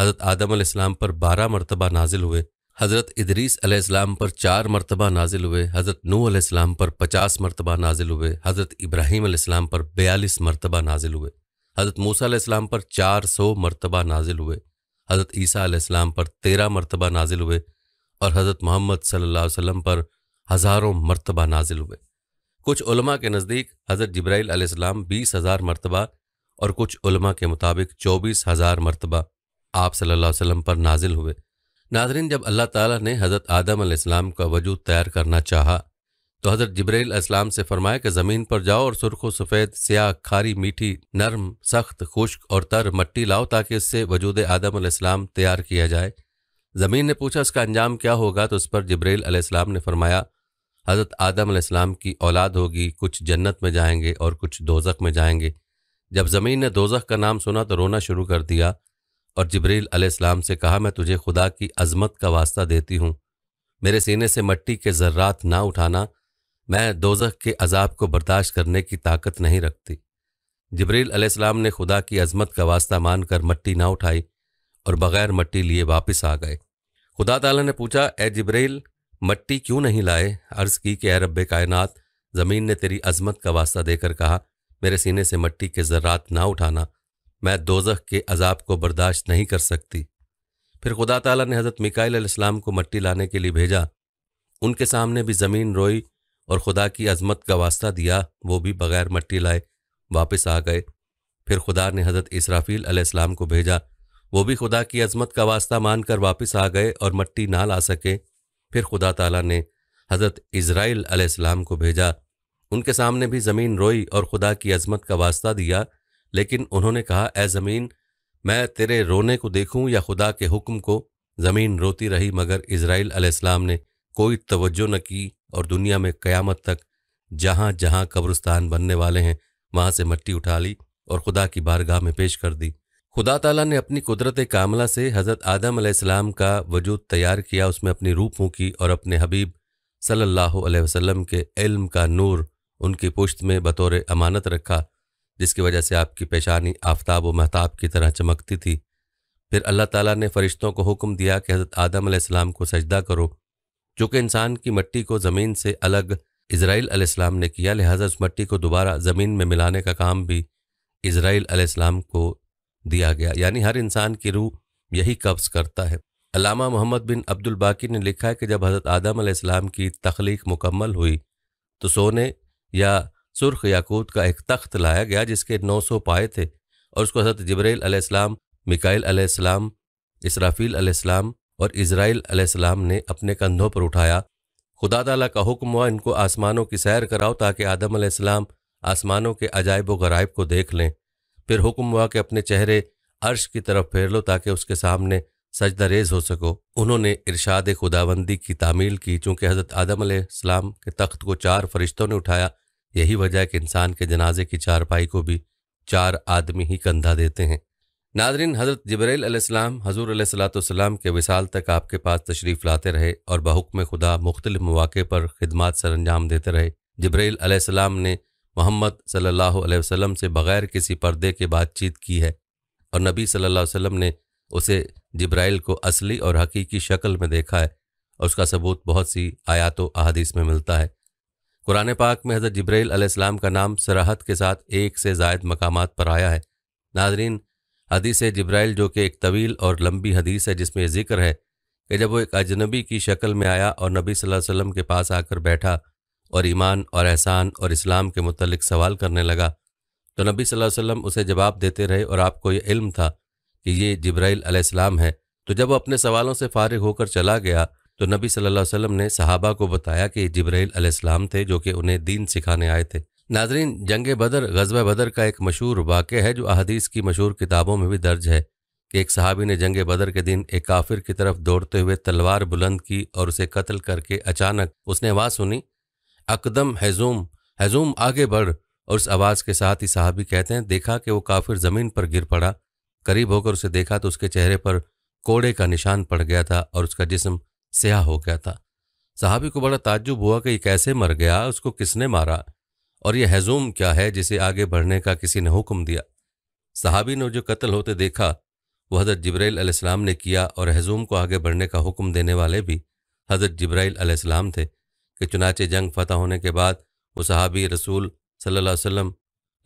हज़रत आदम अलैहिस्सलाम पर बारह मरतबा नाजिल हुए हज़रत इदरीस अलैहिस्सलाम पर चार मरतबा नाजिल हुए हज़रत नू अलैहिस्सलाम पर पचास मरतबा नाजिल हुए हज़रत इब्राहीम अलैहिस्सलाम पर बयालीस मरतबा नाजिल हुए हज़रत मूसा अलैहिस्सलाम पर चार सौ मरतबा नाजिल हुए हज़रत ईसा पर तेरह मरतबा नाजिल हुए और हज़रत मोहम्मद सल्ला वसम पर हज़ारों मरतबा नाजिल हुए कुछ उलमा के नज़दीक हज़रत जब्राईल आसमाम बीस हज़ार मरतबा और कुछ उलमा के मुताबिक चौबीस हज़ार मरतबा आप सल्ला वसम पर नाजिल हुए नाजरन जब अल्लाह ताली ने हज़रत आदम आसमाम का वजूद तैयार करना चाहा तो हज़रत जबरील इस्लाम से फरमाया कि ज़मीन पर जाओ और सुरख व सफ़ेद स्याह खारी मीठी नरम सख्त खुश्क और तर मट्टी लाओ ताकि इससे वजूद आदम आदम तैयार किया जाए ज़मीन ने पूछा इसका अंजाम क्या होगा तो उस पर जबरील अलैहिस्सलाम ने फरमाया हज़रत आदम अलैहिस्सलाम की औलाद होगी कुछ जन्नत में जाएंगे और कुछ दोजख में जाएंगे जब ज़मीन ने दोजख का नाम सुना तो रोना शुरू कर दिया और जबरील अलैहिस्सलाम से कहा मैं तुझे खुदा की अजमत का वास्ता देती हूँ मेरे सीने से मट्टी के ज़र्रात ना उठाना मैं दोजख के अजाब को बर्दाश्त करने की ताकत नहीं रखती जबरील अलैहिस्सलाम ने खुदा की अजमत का वास्ता मानकर मट्टी ना उठाई और बगैर मट्टी लिए वापस आ गए खुदा ताला ने पूछा ए जबरील मट्टी क्यों नहीं लाए अर्ज़ की कि ए रब कायनात ज़मीन ने तेरी अजमत का वास्ता देकर कहा मेरे सीने से मट्टी के ज़र्रात ना उठाना मैं दोजख के अजाब को बर्दाश्त नहीं कर सकती फिर खुदा ताला ने हज़रत मिकाइल अलैहिस्सलाम को मट्टी लाने के लिए भेजा उनके सामने भी ज़मीन रोई और खुदा की अजमत का वास्ता दिया वो भी बगैर मट्टी लाए वापस आ गए फिर खुदा ने हज़रत इसराफील अलैहिस्सलाम को भेजा वो भी खुदा की अजमत का वास्ता मानकर वापस आ गए और मट्टी ना ला सके फिर खुदा ताला ने हज़रत इसराइल अलैहिस्सलाम को भेजा उनके सामने भी ज़मीन रोई और खुदा की अजमत का वास्ता दिया लेकिन उन्होंने कहा ए ज़मीन मैं तेरे रोने को देखूँ या खुदा के हुक्म को ज़मीन रोती रही मगर इसराइल अलैहिस्सलाम ने कोई तवज्जो न की और दुनिया में क़यामत तक जहाँ जहाँ कब्रिस्तान बनने वाले हैं वहाँ से मट्टी उठा ली और खुदा की बारगाह में पेश कर दी खुदा ताला ने अपनी कुदरत कामला से हज़रत आदम अलैहिस्सलाम का वजूद तैयार किया उसमें अपनी रूप फूकी और अपने हबीब सल्लल्लाहु अलैहि वसल्लम के इल्म का नूर उनकी पुश्त में बतौर अमानत रखा जिसकी वजह से आपकी पेशानी आफ्ताब व महताब की तरह चमकती थी फिर अल्लाह ताला ने फरिश्तों को हुक्म दिया कि हज़रत आदम को सजदा करो जो कि इंसान की मट्टी को ज़मीन से अलग इसराइल अलैहिस्सलाम ने किया लिहाजा उस मट्टी को दोबारा ज़मीन में मिलाने का काम भी इसराइल अलैहिस्सलाम को दिया गया यानी हर इंसान की रूह यही कब्ज़ करता है अलामा मोहम्मद बिन अब्दुल बाकी ने लिखा है कि जब हज़रत आदम अलैहिस्सलाम की तख्लीक मुकम्मल हुई तो सोने या सुर्ख याकूत का एक तख्त लाया गया जिसके नौ सौ पाए थे और उसको हज़रत जबरील अलैहिस्सलाम मिकाइल अलैहिस्सलाम इसराफील अलैहिस्सलाम और इसराइल अलैहिस्सलाम ने अपने कंधों पर उठाया खुदा तला का हुक्म हुआ इनको आसमानों की सैर कराओ ताकि आदम आसमाम आसमानों के अजायब व गरायब को देख लें फिर हुक्म हुआ कि अपने चेहरे अर्श की तरफ फेर लो ताकि उसके सामने सजदरेज हो सको उन्होंने इरशाद खुदाबंदी की तामील की चूँकि हज़रत आदम अलैहिस्सलाम के तख्त को चार फरिश्तों ने उठाया यही वजह है कि इंसान के जनाजे की चारपाई को भी चार आदमी ही कंधा देते हैं नादरीन हज़रत जबरील हजूर सलाम के विसाल तक आपके पास तशरीफ़ लाते रहे और बहुकम खुदा मुख्तलिफ मौाक़े पर खदमात सर अंजाम देते रहे जबरील ने मोहम्मद सल्ला वसम से बग़ैर किसी पर्दे के बातचीत की है और नबी सल्ला वसम ने उसे जब्राइल को असली और हकीकी शक्ल में देखा है और उसका सबूत बहुत सी आयात अहादीस में मिलता है कुरान पाक में हज़रत जब्राइल अलैहिस्सलाम का नाम सराहत के साथ एक से जायद मकाम पर आया है नाजरीन हदीस जब्राइल जो कि एक तवील और लंबी हदीस है जिसमें जिक्र है कि जब वो एक अजनबी की शक्ल में आया और नबी सल्लल्लाहु अलैहि वसल्लम के पास आकर बैठा और ईमान और एहसान और इस्लाम के मतलब सवाल करने लगा तो नबी सल्लल्लाहु अलैहि वसल्लम उसे जवाब देते रहे और आपको ये इल्म था कि ये जब्राइल अलैहिस्सलाम है तो जब वो अपने सवालों से फारिग होकर चला गया तो नबी सल्लल्लाहु अलैहि वसल्लम ने सहाबा को बताया कि जब्राइल अलैहिस्सलाम थे जो कि उन्हें दीन सिखाने आए थे नाजरीन जंग बदर गजब बदर का एक मशहूर वाक़ है जो अहदीस की मशहूर किताबों में भी दर्ज है कि एक सहाबी ने जंग बदर के दिन एक काफिर की तरफ दौड़ते हुए तलवार बुलंद की और उसे कत्ल करके अचानक उसने आवाज़ सुनी अकदम हैजूम हैजूम आगे बढ़ और उस आवाज़ के साथ ही साहबी कहते हैं देखा कि वो काफिर ज़मीन पर गिर पड़ा करीब होकर उसे देखा तो उसके चेहरे पर कोड़े का निशान पड़ गया था और उसका जिसम स्याह हो गया था साहबी को बड़ा ताज्जुब हुआ कि ये कैसे मर गया उसको किसने मारा और यह हैजूम क्या है जिसे आगे बढ़ने का किसी ने हुक्म दिया सहाबी ने जो कत्ल होते देखा वह हज़रत जब्राईल अलैहिस्सलाम ने किया और हैजूम को आगे बढ़ने का हुक्म देने वाले भी हज़रत जब्राईल अलैहिस्सलाम थे कि चुनाचे जंग फतह होने के बाद वो सहाबी रसूल सल्ला रसूल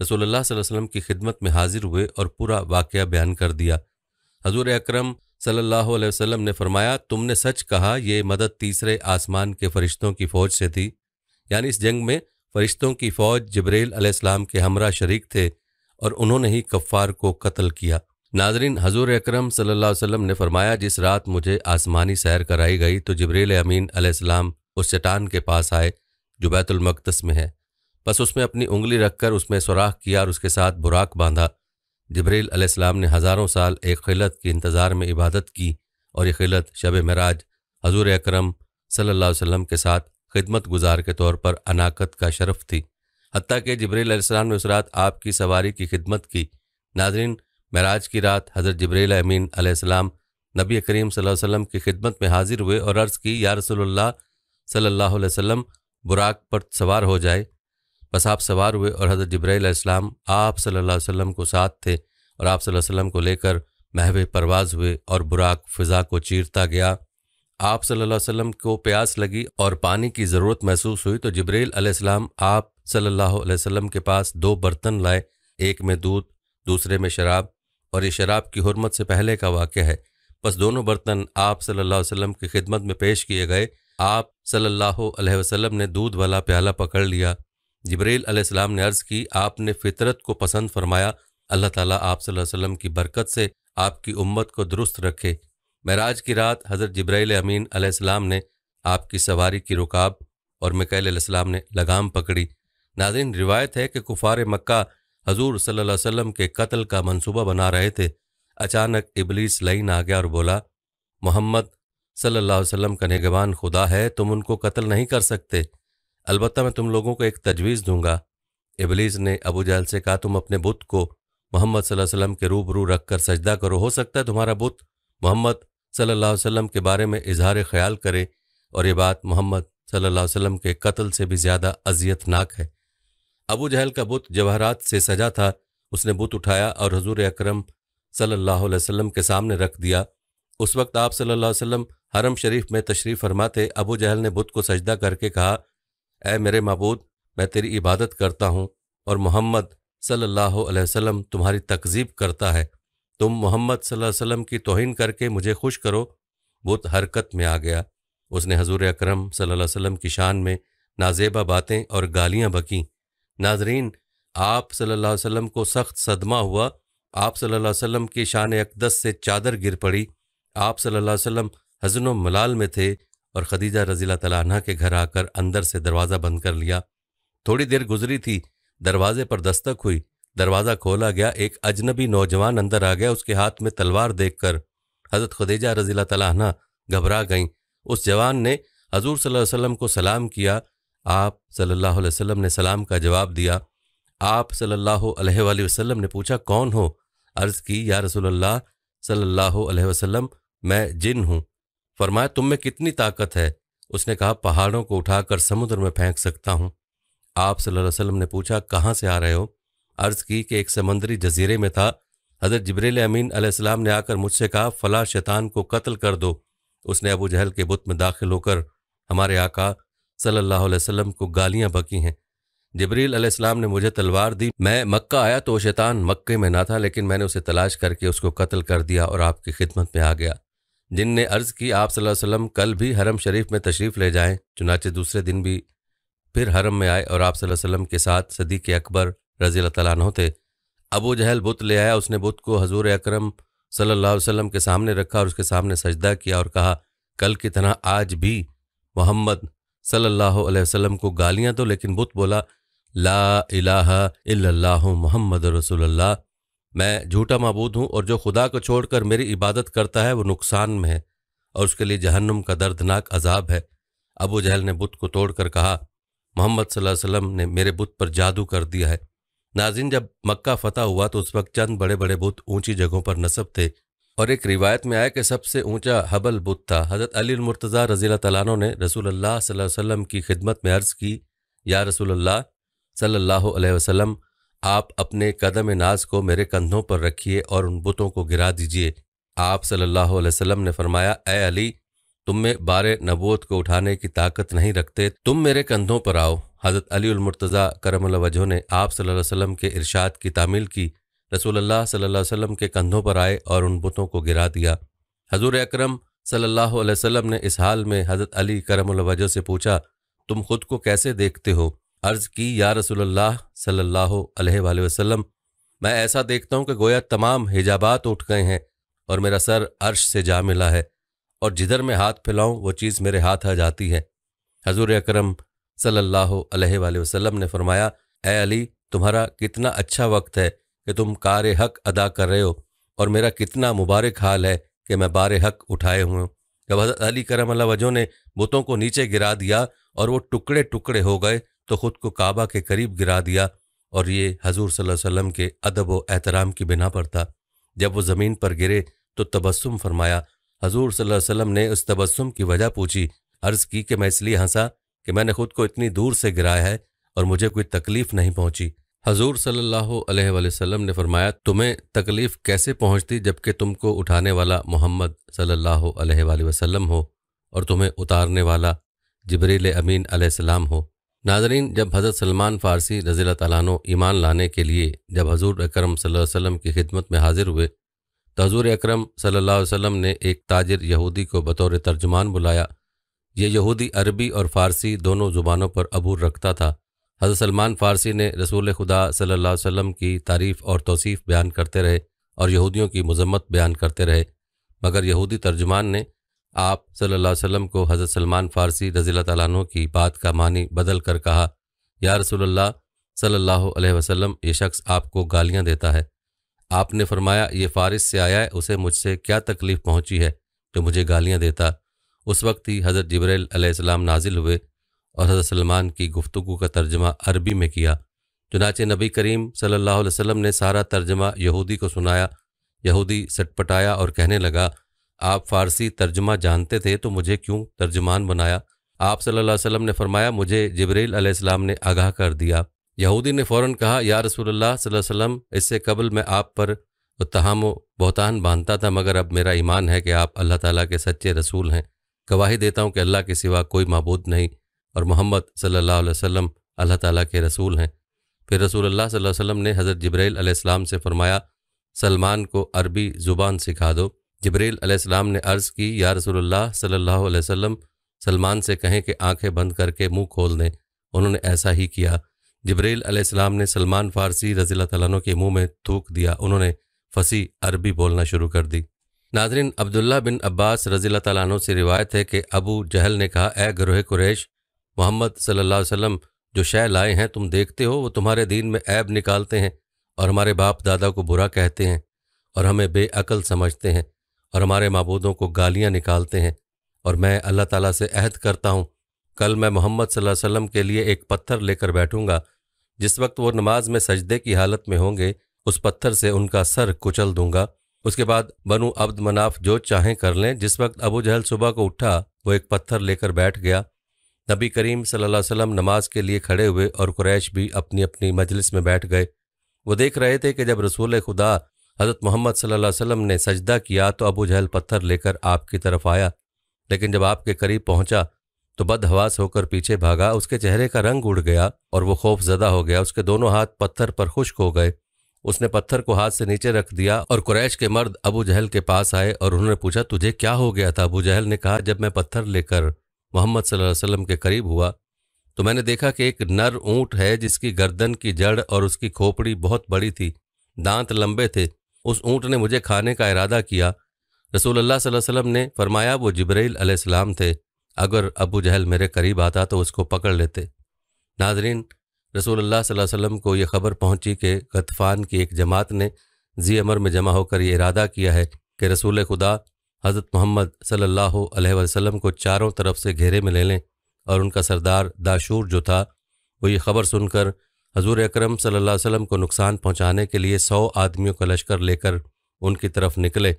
रसूलुल्लाह वसम की खिदमत में हाजिर हुए और पूरा वाक़ बयान कर दिया हजूर अक्रम सल्लल्लाहु अलैहि वसल्लम ने फरमाया तुमने सच कहा यह मदद तीसरे आसमान के फरिश्तों की फ़ौज से थी यानी इस जंग में फरिश्तों की फौज जबरेल अलैहिस्सलाम के हमरा शरीक थे और उन्होंने ही कफ़ार को कत्ल किया नाजरीन हजूर अक्रम सल्लल्लाहु अलैहि वसल्लम ने फरमाया जिस रात मुझे आसमानी सैर कराई गई तो जबरील अमीन अलैहिस्सलाम उस चटान के पास आए जो बैतुलमकदस में है बस उसमें अपनी उंगली रखकर उसमें सुराख किया और उसके साथ बुराक बांधा जबरील अलैहिस्सलाम ने हज़ारों साल एक खिलत के इंतज़ार में इबादत की और ये खिलत शब मराज हजूर अक्रम सल्लल्लाहु अलैहि वसल्लम के साथ खिदमत गुजार के तौर पर अनाकत का शरफ थी हती के जबरीसम ने उस रात आपकी सवारी की खिदमत की नाजरीन महराज की रात हज़रत जबरील अमीन आसमाम नबी करीम वसल्लम की खिदमत में हाजिर हुए और अर्ज़ की या रसोल्ला सल्ला वसम बुराक पर सवार हो जाए बस आप सवार हुए और हज़रत जब्राईसम आप सल्ला वसम को साथ थे और आप सल्लल्लाहु अलैहि वसल्लम को लेकर महव परवाज़ हुए और बुराक फ़िज़ा को चीरता गया आप सल्लल्लाहु अलैहि वसल्लम को प्यास लगी और पानी की ज़रूरत महसूस हुई तो जबरील अलैहिस्सलाम आप सल्लल्लाहु अलैहि वसल्लम के पास दो बर्तन लाए एक में दूध दूसरे में शराब और ये शराब की हरमत से पहले का वाक़ है बस दोनों बर्तन आप सल्लल्लाहु अलैहि वसल्लम की खिदमत में पेश किए गए आप सल्लल्लाहु अलैहि वसल्लम ने दूध वाला प्याला पकड़ लिया जबरील अलैहिस्सलाम ने अर्ज़ की आपने फितरत को पसंद फरमाया अल्लाह ताला आप सल्लल्लाहु अलैहि वसल्लम की बरकत से आपकी उम्मत को दुरुस्त रखे महराज की रात हज़रत जब्राइल अमीन अलैहिस्सलाम ने आपकी सवारी की रुकाब और मिकैलम ने लगाम पकड़ी नाजिन रिवायत है कि कुफार मक्का हजूर सल्ला वम के कत्ल का मनसूबा बना रहे थे अचानक इबलीस लईन आ गया और बोला मोहम्मद सल्ला अलैहि का निगवान खुदा है तुम उनको कत्ल नहीं कर सकते अलबत् मैं तुम लोगों को एक तजवीज़ दूंगा इबलीस ने अबू जहल से कहा तुम अपने बुत को मोहम्मद वसल्लम के रूबरू रख कर सजदा करो हो सकता है तुम्हारा बुत मोहम्मद सल्लल्लाहु अलैहि वसल्लम के बारे में इजहार ख्याल करे और ये बात मोहम्मद सल्लल्लाहु अलैहि वसल्लम के कत्ल से भी ज़्यादा अजियतनाक है अबू जहल का बुत जवाहरात से सजा था उसने बुत उठाया और हजूर अक्रम सल्लल्लाहु के सामने रख दिया उस वक्त आप सल्ला अलैहि हरम शरीफ में तशरीफ़ फरमाते अबू जहल ने बुत को सजदा करके कहा ए मेरे मबूद मैं तेरी इबादत करता हूँ और मोहम्मद सल्लल्लाहु अलैहि वसल्लम तुम्हारी तकजीब करता है तुम मोहम्मद वसल्लम की तोहिन करके मुझे खुश करो बुत हरकत में आ गया उसने हजूर अक्रम वसल्लम की शान में नाजेबा बातें और गालियां बकीं नाजरीन आप सल्ला वसम को सख्त सदमा हुआ आप सल्ला वसम की शान अकदस से चादर गिर पड़ी आप सल्ला वसम वसल्लम हजन मलाल में थे और खदीजा रजीला तलाना के घर आकर अंदर से दरवाज़ा बंद कर लिया थोड़ी देर गुजरी थी दरवाजे पर दस्तक हुई दरवाज़ा खोला गया एक अजनबी नौजवान अंदर आ गया उसके हाथ में तलवार देखकर हज़रत खदेजा रज़ी तलाना घबरा गईं उस जवान ने हजूर सल्लम को सलाम किया आप सल्लल्लाहु अलैहि वसल्लम ने सलाम का जवाब दिया आप सल्लल्लाहु अलैहि वसल्लम ने पूछा कौन हो अर्ज़ की या रसोल्ला सल्लल्लाहु अलैहि वसल्लम मैं जिन हूँ फरमाया तुम में कितनी ताकत है उसने कहा पहाड़ों को उठाकर समुद्र में फेंक सकता हूँ आप सल्लल्लाहु अलैहि वसल्लम ने पूछा कहाँ से आ रहे हो अर्ज की कि एक समंदरी जजीरे में था हज़रत जबरील अमीन अलैहिस्सलाम ने आकर मुझसे कहा फ़ला शैतान को कत्ल कर दो उसने अबू जहल के बुत में दाखिल होकर हमारे आका सल्लल्लाहु अलैहि वसल्लम को गालियां बकी हैं जबरील अलैहिस्सलाम ने मुझे तलवार दी मैं मक्का आया तो शैतान मक्के में ना था लेकिन मैंने उसे तलाश करके उसको कत्ल कर दिया और आपकी खिदमत में आ गया जिन ने अर्ज़ की आप सल्लल्लाहु अलैहि वसल्लम कल भी हरम शरीफ में तशरीफ़ ले जाएं चुनाचे दूसरे दिन भी फिर हरम में आए और आप वसल्लम के साथ सदी के अकबर रजी तैन होते अबू जहल बुत ले आया उसने बुत को हजूर अक्रम सल्लल्लाहु अलैहि वसल्लम के सामने रखा और उसके सामने सजदा किया और कहा कल की तरह आज भी मोहम्मद सल्लल्लाहु अलैहि वसल्लम को गालियां तो लेकिन बुत बोला ला अला मोहम्मद रसोल्ला मैं झूठा मबूद हूँ और जो खुदा को छोड़कर मेरी इबादत करता है वो नुकसान में है और उसके लिए जहन्नुम का दर्दनाक अजाब है अबू जहल ने बुत को तोड़कर कहा मोहम्मद सल्लल्लाहु अलैहि वसल्लम ने मेरे बुत पर जादू कर दिया है नाजिन जब मक्का फतह हुआ तो उस वक्त चंद बड़े बड़े बुत ऊंची जगहों पर नसब थे और एक रिवायत में आया कि सबसे ऊंचा हबल बुत था हज़रत अली मुर्तज़ा रजील तैनों ने रसूल अल्लाह वसल्लम की खिदमत में अर्ज़ की या रसूल अल्लाह सल्ला वसलम आप अपने कदम नाज को मेरे कंधों पर रखिए और उन बुतों को गिरा दीजिए आप सल्लल्लाहु अलैहि वसल्लम ने फरमाया ए अली तुम में बार नबूत को उठाने की ताकत नहीं रखते तुम मेरे कंधों पर आओ हज़रत अलीमरतज़ा करमल वजह ने आप सल्लल्लाहु अलैहि वसल्लम के इरशाद की तामील की रसूल अल्लाह सल्लल्लाहु अलैहि वसल्लम के कंधों पर आए और उन बुतों को गिरा दिया हजूर अक्रम सल्लल्लाहु ने इस हाल में हज़रत अली करमल वजह से पूछा तुम खुद को कैसे देखते हो अर्ज़ की या रसूल सल्ला सल्लल्लाहु मैं ऐसा देखता हूँ कि गोया तमाम हिजाबात उठ गए हैं और मेरा सर अर्श से जा मिला है और जिधर मैं हाथ फैलाऊं वो चीज़ मेरे हाथ आ जाती है हजूर अक्रम सल्लल्लाहु अलैहि वसल्लम ने फरमाया ए अली तुम्हारा कितना अच्छा वक्त है कि तुम कार हक अदा कर रहे हो और मेरा कितना मुबारक हाल है कि मैं बार हक उठाए हुए जब हज़रत अली करम वजह ने बुतों को नीचे गिरा दिया और वो टुकड़े टुकड़े हो गए तो ख़ुद को काबा के करीब गिरा दिया और ये हजूर वसल्लम के अदब व एहतराम की बिना पर था जब वो ज़मीन पर गिरे तो तबस्सुम फरमाया हजूर वसम ने उस तबस्सुम की वजह पूछी अर्ज़ की कि मैं इसलिए हंसा कि मैंने खुद को इतनी दूर से गिराया है और मुझे कोई तकलीफ नहीं पहुंची हजूर सल्लल्लाहु अलैहि वसल्लम ने फरमाया तुम्हें तकलीफ कैसे पहुंचती जबकि तुमको उठाने वाला मोहम्मद सल्लल्लाहु अलैहि वसल्लम हो और तुम्हें उतारने वाला जबरील अमीन अलैहिस्सलाम हो नाजरीन जब हज़रत सलमान फ़ारसी रज़ी तैनो ईमान लाने के लिए जब हजूर अक्रम सम की खिदमत में हाजिर हुए तो हजूर अक्रम सल्लल्लाहु वसम ने एक ताजिर यहूदी को बतौर तर्जुमान बुलाया ये यहूदी अरबी और फ़ारसी दोनों ज़ुबानों पर अबूर रखता था हज़रत सलमान फ़ारसी ने रसूल खुदा सल्ला वसम की तारीफ़ और तोसीफ़ बयान करते रहे और यहूदियों की मजम्मत बयान करते रहे मगर यहूदी तर्जुमान ने आप सल्ला वसम को हज़रत सलमान फ़ारसी रज़ी तैन की बात का मानी बदल कर कहा या रसोल्ला सल्ला वसम ये शख्स आपको गालियाँ देता है आपने फरमाया ये फ़ारिस से आया है उसे मुझसे क्या तकलीफ़ पहुँची है जो मुझे गालियाँ देता उस वक्त ही हज़रत जबरील नाजिल हुए और हज़रत सलमान की गुफ्तु का तर्जमा अरबी में किया चुनाचे नबी करीम सल्लल्लाहु अलैहि वसल्लम ने सारा तर्जमा यहूदी को सुनाया यहूदी सटपटाया और कहने लगा आप फ़ारसी तर्जुमा जानते थे तो मुझे क्यों तर्जुमान बनाया आप सल्ला अलैहि ने फरमाया मुझे जबरील अलैहिस्सलाम ने आगाह कर दिया यहूदी ने फ़ौरन कहा या रसूलुल्लाह सल्लल्लाहु अलैहि वसल्लम इससे कबल मैं आप पर तहम बहतान बांधता था मगर अब मेरा ईमान है कि आप अल्लाह ताला के सच्चे रसूल हैं गवाही देता हूँ कि अल्लाह के सिवा कोई मबूद नहीं और मोहम्मद सल्लल्लाहु अलैहि वसल्लम अल्लाह ताला के रसूल हैं फिर रसूल अल्लाह सल्लल्लाहु अलैहि वसल्लम ने हज़रत जबरील अलैहिस्सलाम से फरमाया सलमान को अरबी ज़ुबान सिखा दो जबरील अलैहिस्सलाम ने अर्ज़ की या रसूलुल्लाह सल्लल्लाहु अलैहि वसल्लम सलमान से कहें कि आंखें बंद करके मुँह खोल दें उन्होंने ऐसा ही किया जबरील अलैहिस्सलाम ने सलमान फ़ारसी रज़ी तैन के मुँह में थूक दिया उन्होंने फसी अरबी बोलना शुरू कर दी नाजरीन अब्दुल्ला बिन अब्बास रज़ील तैन से रिवायत है कि अबू जहल ने कहा ए गरोह कुरैश मोहम्मद सल्ला वसम जो शय लाए हैं तुम देखते हो वो तुम्हारे दीन में ऐब निकालते हैं और हमारे बाप दादा को बुरा कहते हैं और हमें बेअकल समझते हैं और हमारे मबूदों को गालियाँ निकालते हैं और मैं अल्लाह ताला से अहद करता हूँ कल मैं मोहम्मद सल्लल्लाहु वसल्लम के लिए एक पत्थर लेकर बैठूंगा जिस वक्त वो नमाज में सजदे की हालत में होंगे उस पत्थर से उनका सर कुचल दूंगा उसके बाद बनु अब्द मनाफ जो चाहें कर लें जिस वक्त अबू जहल सुबह को उठा वो एक पत्थर लेकर बैठ गया नबी करीम सल्लल्लाहु अलैहि वसल्लम नमाज के लिए खड़े हुए और कुरैश भी अपनी अपनी मजलिस में बैठ गए वो देख रहे थे कि जब रसूल खुदा हज़रत मोहम्मद सल्ला वसम ने सजदा किया तो अबू जहल पत्थर लेकर आपकी तरफ आया लेकिन जब आपके करीब पहुंचा तो बदहवास होकर पीछे भागा उसके चेहरे का रंग उड़ गया और वो खौफ जदा हो गया उसके दोनों हाथ पत्थर पर खुश्क हो गए उसने पत्थर को हाथ से नीचे रख दिया और कुरैश के मर्द अबू जहल के पास आए और उन्होंने पूछा तुझे क्या हो गया था अबू जहल ने कहा जब मैं पत्थर लेकर मोहम्मद वसल्लम के करीब हुआ तो मैंने देखा कि एक नर ऊंट है जिसकी गर्दन की जड़ और उसकी खोपड़ी बहुत बड़ी थी दांत लंबे थे उस ऊंट ने मुझे खाने का इरादा किया रसूल अल्लाह वसल्लम ने फरमाया वो जबरील अलैहिस्सलाम थे अगर अबू जहल मेरे करीब आता तो उसको पकड़ लेते नाजरीन रसूलुल्लाह सल्लल्लाहु अलैहि वसल्लम को यह खबर पहुंची कि गतफान की एक जमात ने जी अमर में जमा होकर यह इरादा किया है कि रसूल खुदा हज़रत मोहम्मद सल्लल्लाहु अलैहि वसल्लम को चारों तरफ से घेरे में ले लें और उनका सरदार दाशूर जो था वो ये खबर सुनकर हजूर अक्रम सल्ला वसम को नुकसान पहुँचाने के लिए सौ आदमियों का लश्कर लेकर उनकी तरफ निकले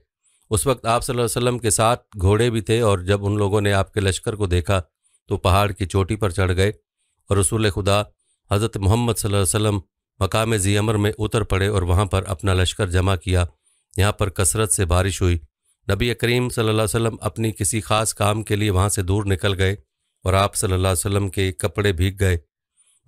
उस वक्त आप सल्लल्लाहु अलैहि वसल्लम के साथ घोड़े भी थे और जब उन लोगों ने आपके लश्कर को देखा तो पहाड़ की चोटी पर चढ़ गए और रसूल खुदा हज़रत मोहम्मद वसल्लम मकाम जी अमर में उतर पड़े और वहाँ पर अपना लश्कर जमा किया यहाँ पर कसरत से बारिश हुई नबी करीम सल्ला वसल्लम अपनी किसी खास काम के लिए वहाँ से दूर निकल गए और आप सल्ला अलैहि के कपड़े भीग गए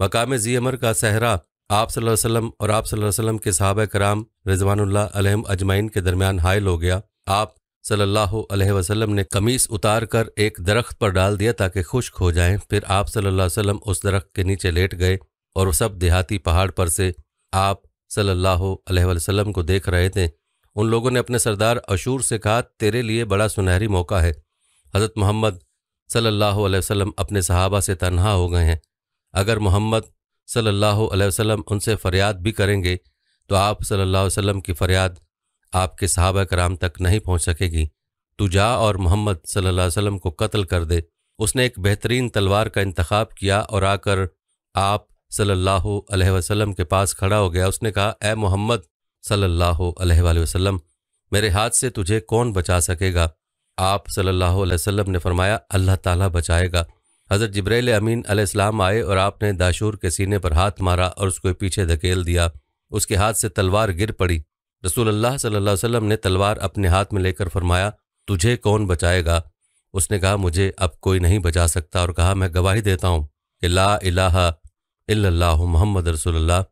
मकाम जी अमर का सहरा आप सल्लल्लाहु और आप वसम के सहाब कराम रिजवानुल्लाह अजमैन के दरमियान हायल हो गया आप सल्लल्लाहु अलैहि वसल्लम ने कमीज उतार कर एक दरख्त पर डाल दिया ताकि खुश्क हो जाएं फिर आप सल्लल्लाहु अलैहि वसल्लम उस दरख्त के नीचे लेट गए और वह सब देहाती पहाड़ पर से आप सल्लल्लाहु अलैहि वसल्लम को देख रहे थे उन लोगों ने अपने सरदार अशूर से कहा तेरे लिए बड़ा सुनहरी मौका है हज़रत मोहम्मद सल्लल्लाहु अलैहि वसल्लम अपने सहाबा से तन्हा हो गए हैं अगर मोहम्मद सल्लल्लाहु अलैहि वसल्लम उनसे फ़रियाद भी करेंगे तो आप सल्लल्लाहु अलैहि वसल्लम की फ़रियाद आपके सहाबा कराम तक नहीं पहुँच सकेगी तो जा और मोहम्मद सल्ला वसम को कत्ल कर दे उसने एक बेहतरीन तलवार का इंतखब किया और आकर आप सल्लल्लाहु अलैहि वसल्लम के पास खड़ा हो गया उसने कहा ए मोहम्मद सल्लल्लाहु अलैहि वसल्लम मेरे हाथ से तुझे कौन बचा सकेगा आप सल्लल्लाहु अलैहि वसल्लम ने फरमाया अल्लाह ताला बचाएगा हज़रत जब्रैल अमीन अलैहिस्सलाम आए और आपने दाशूर के सीने पर हाथ मारा और उसको पीछे धकेल दिया उसके हाथ से तलवार गिर पड़ी रसूल अल्लाह सल्लल्लाहु अलैहि वसल्लम ने तलवार अपने हाथ में लेकर फरमाया तुझे कौन बचाएगा उसने कहा मुझे अब कोई नहीं बचा सकता और कहा मैं गवाही देता हूँ कि ला इलाहा अल्लाह मोहम्मद रसोल्ला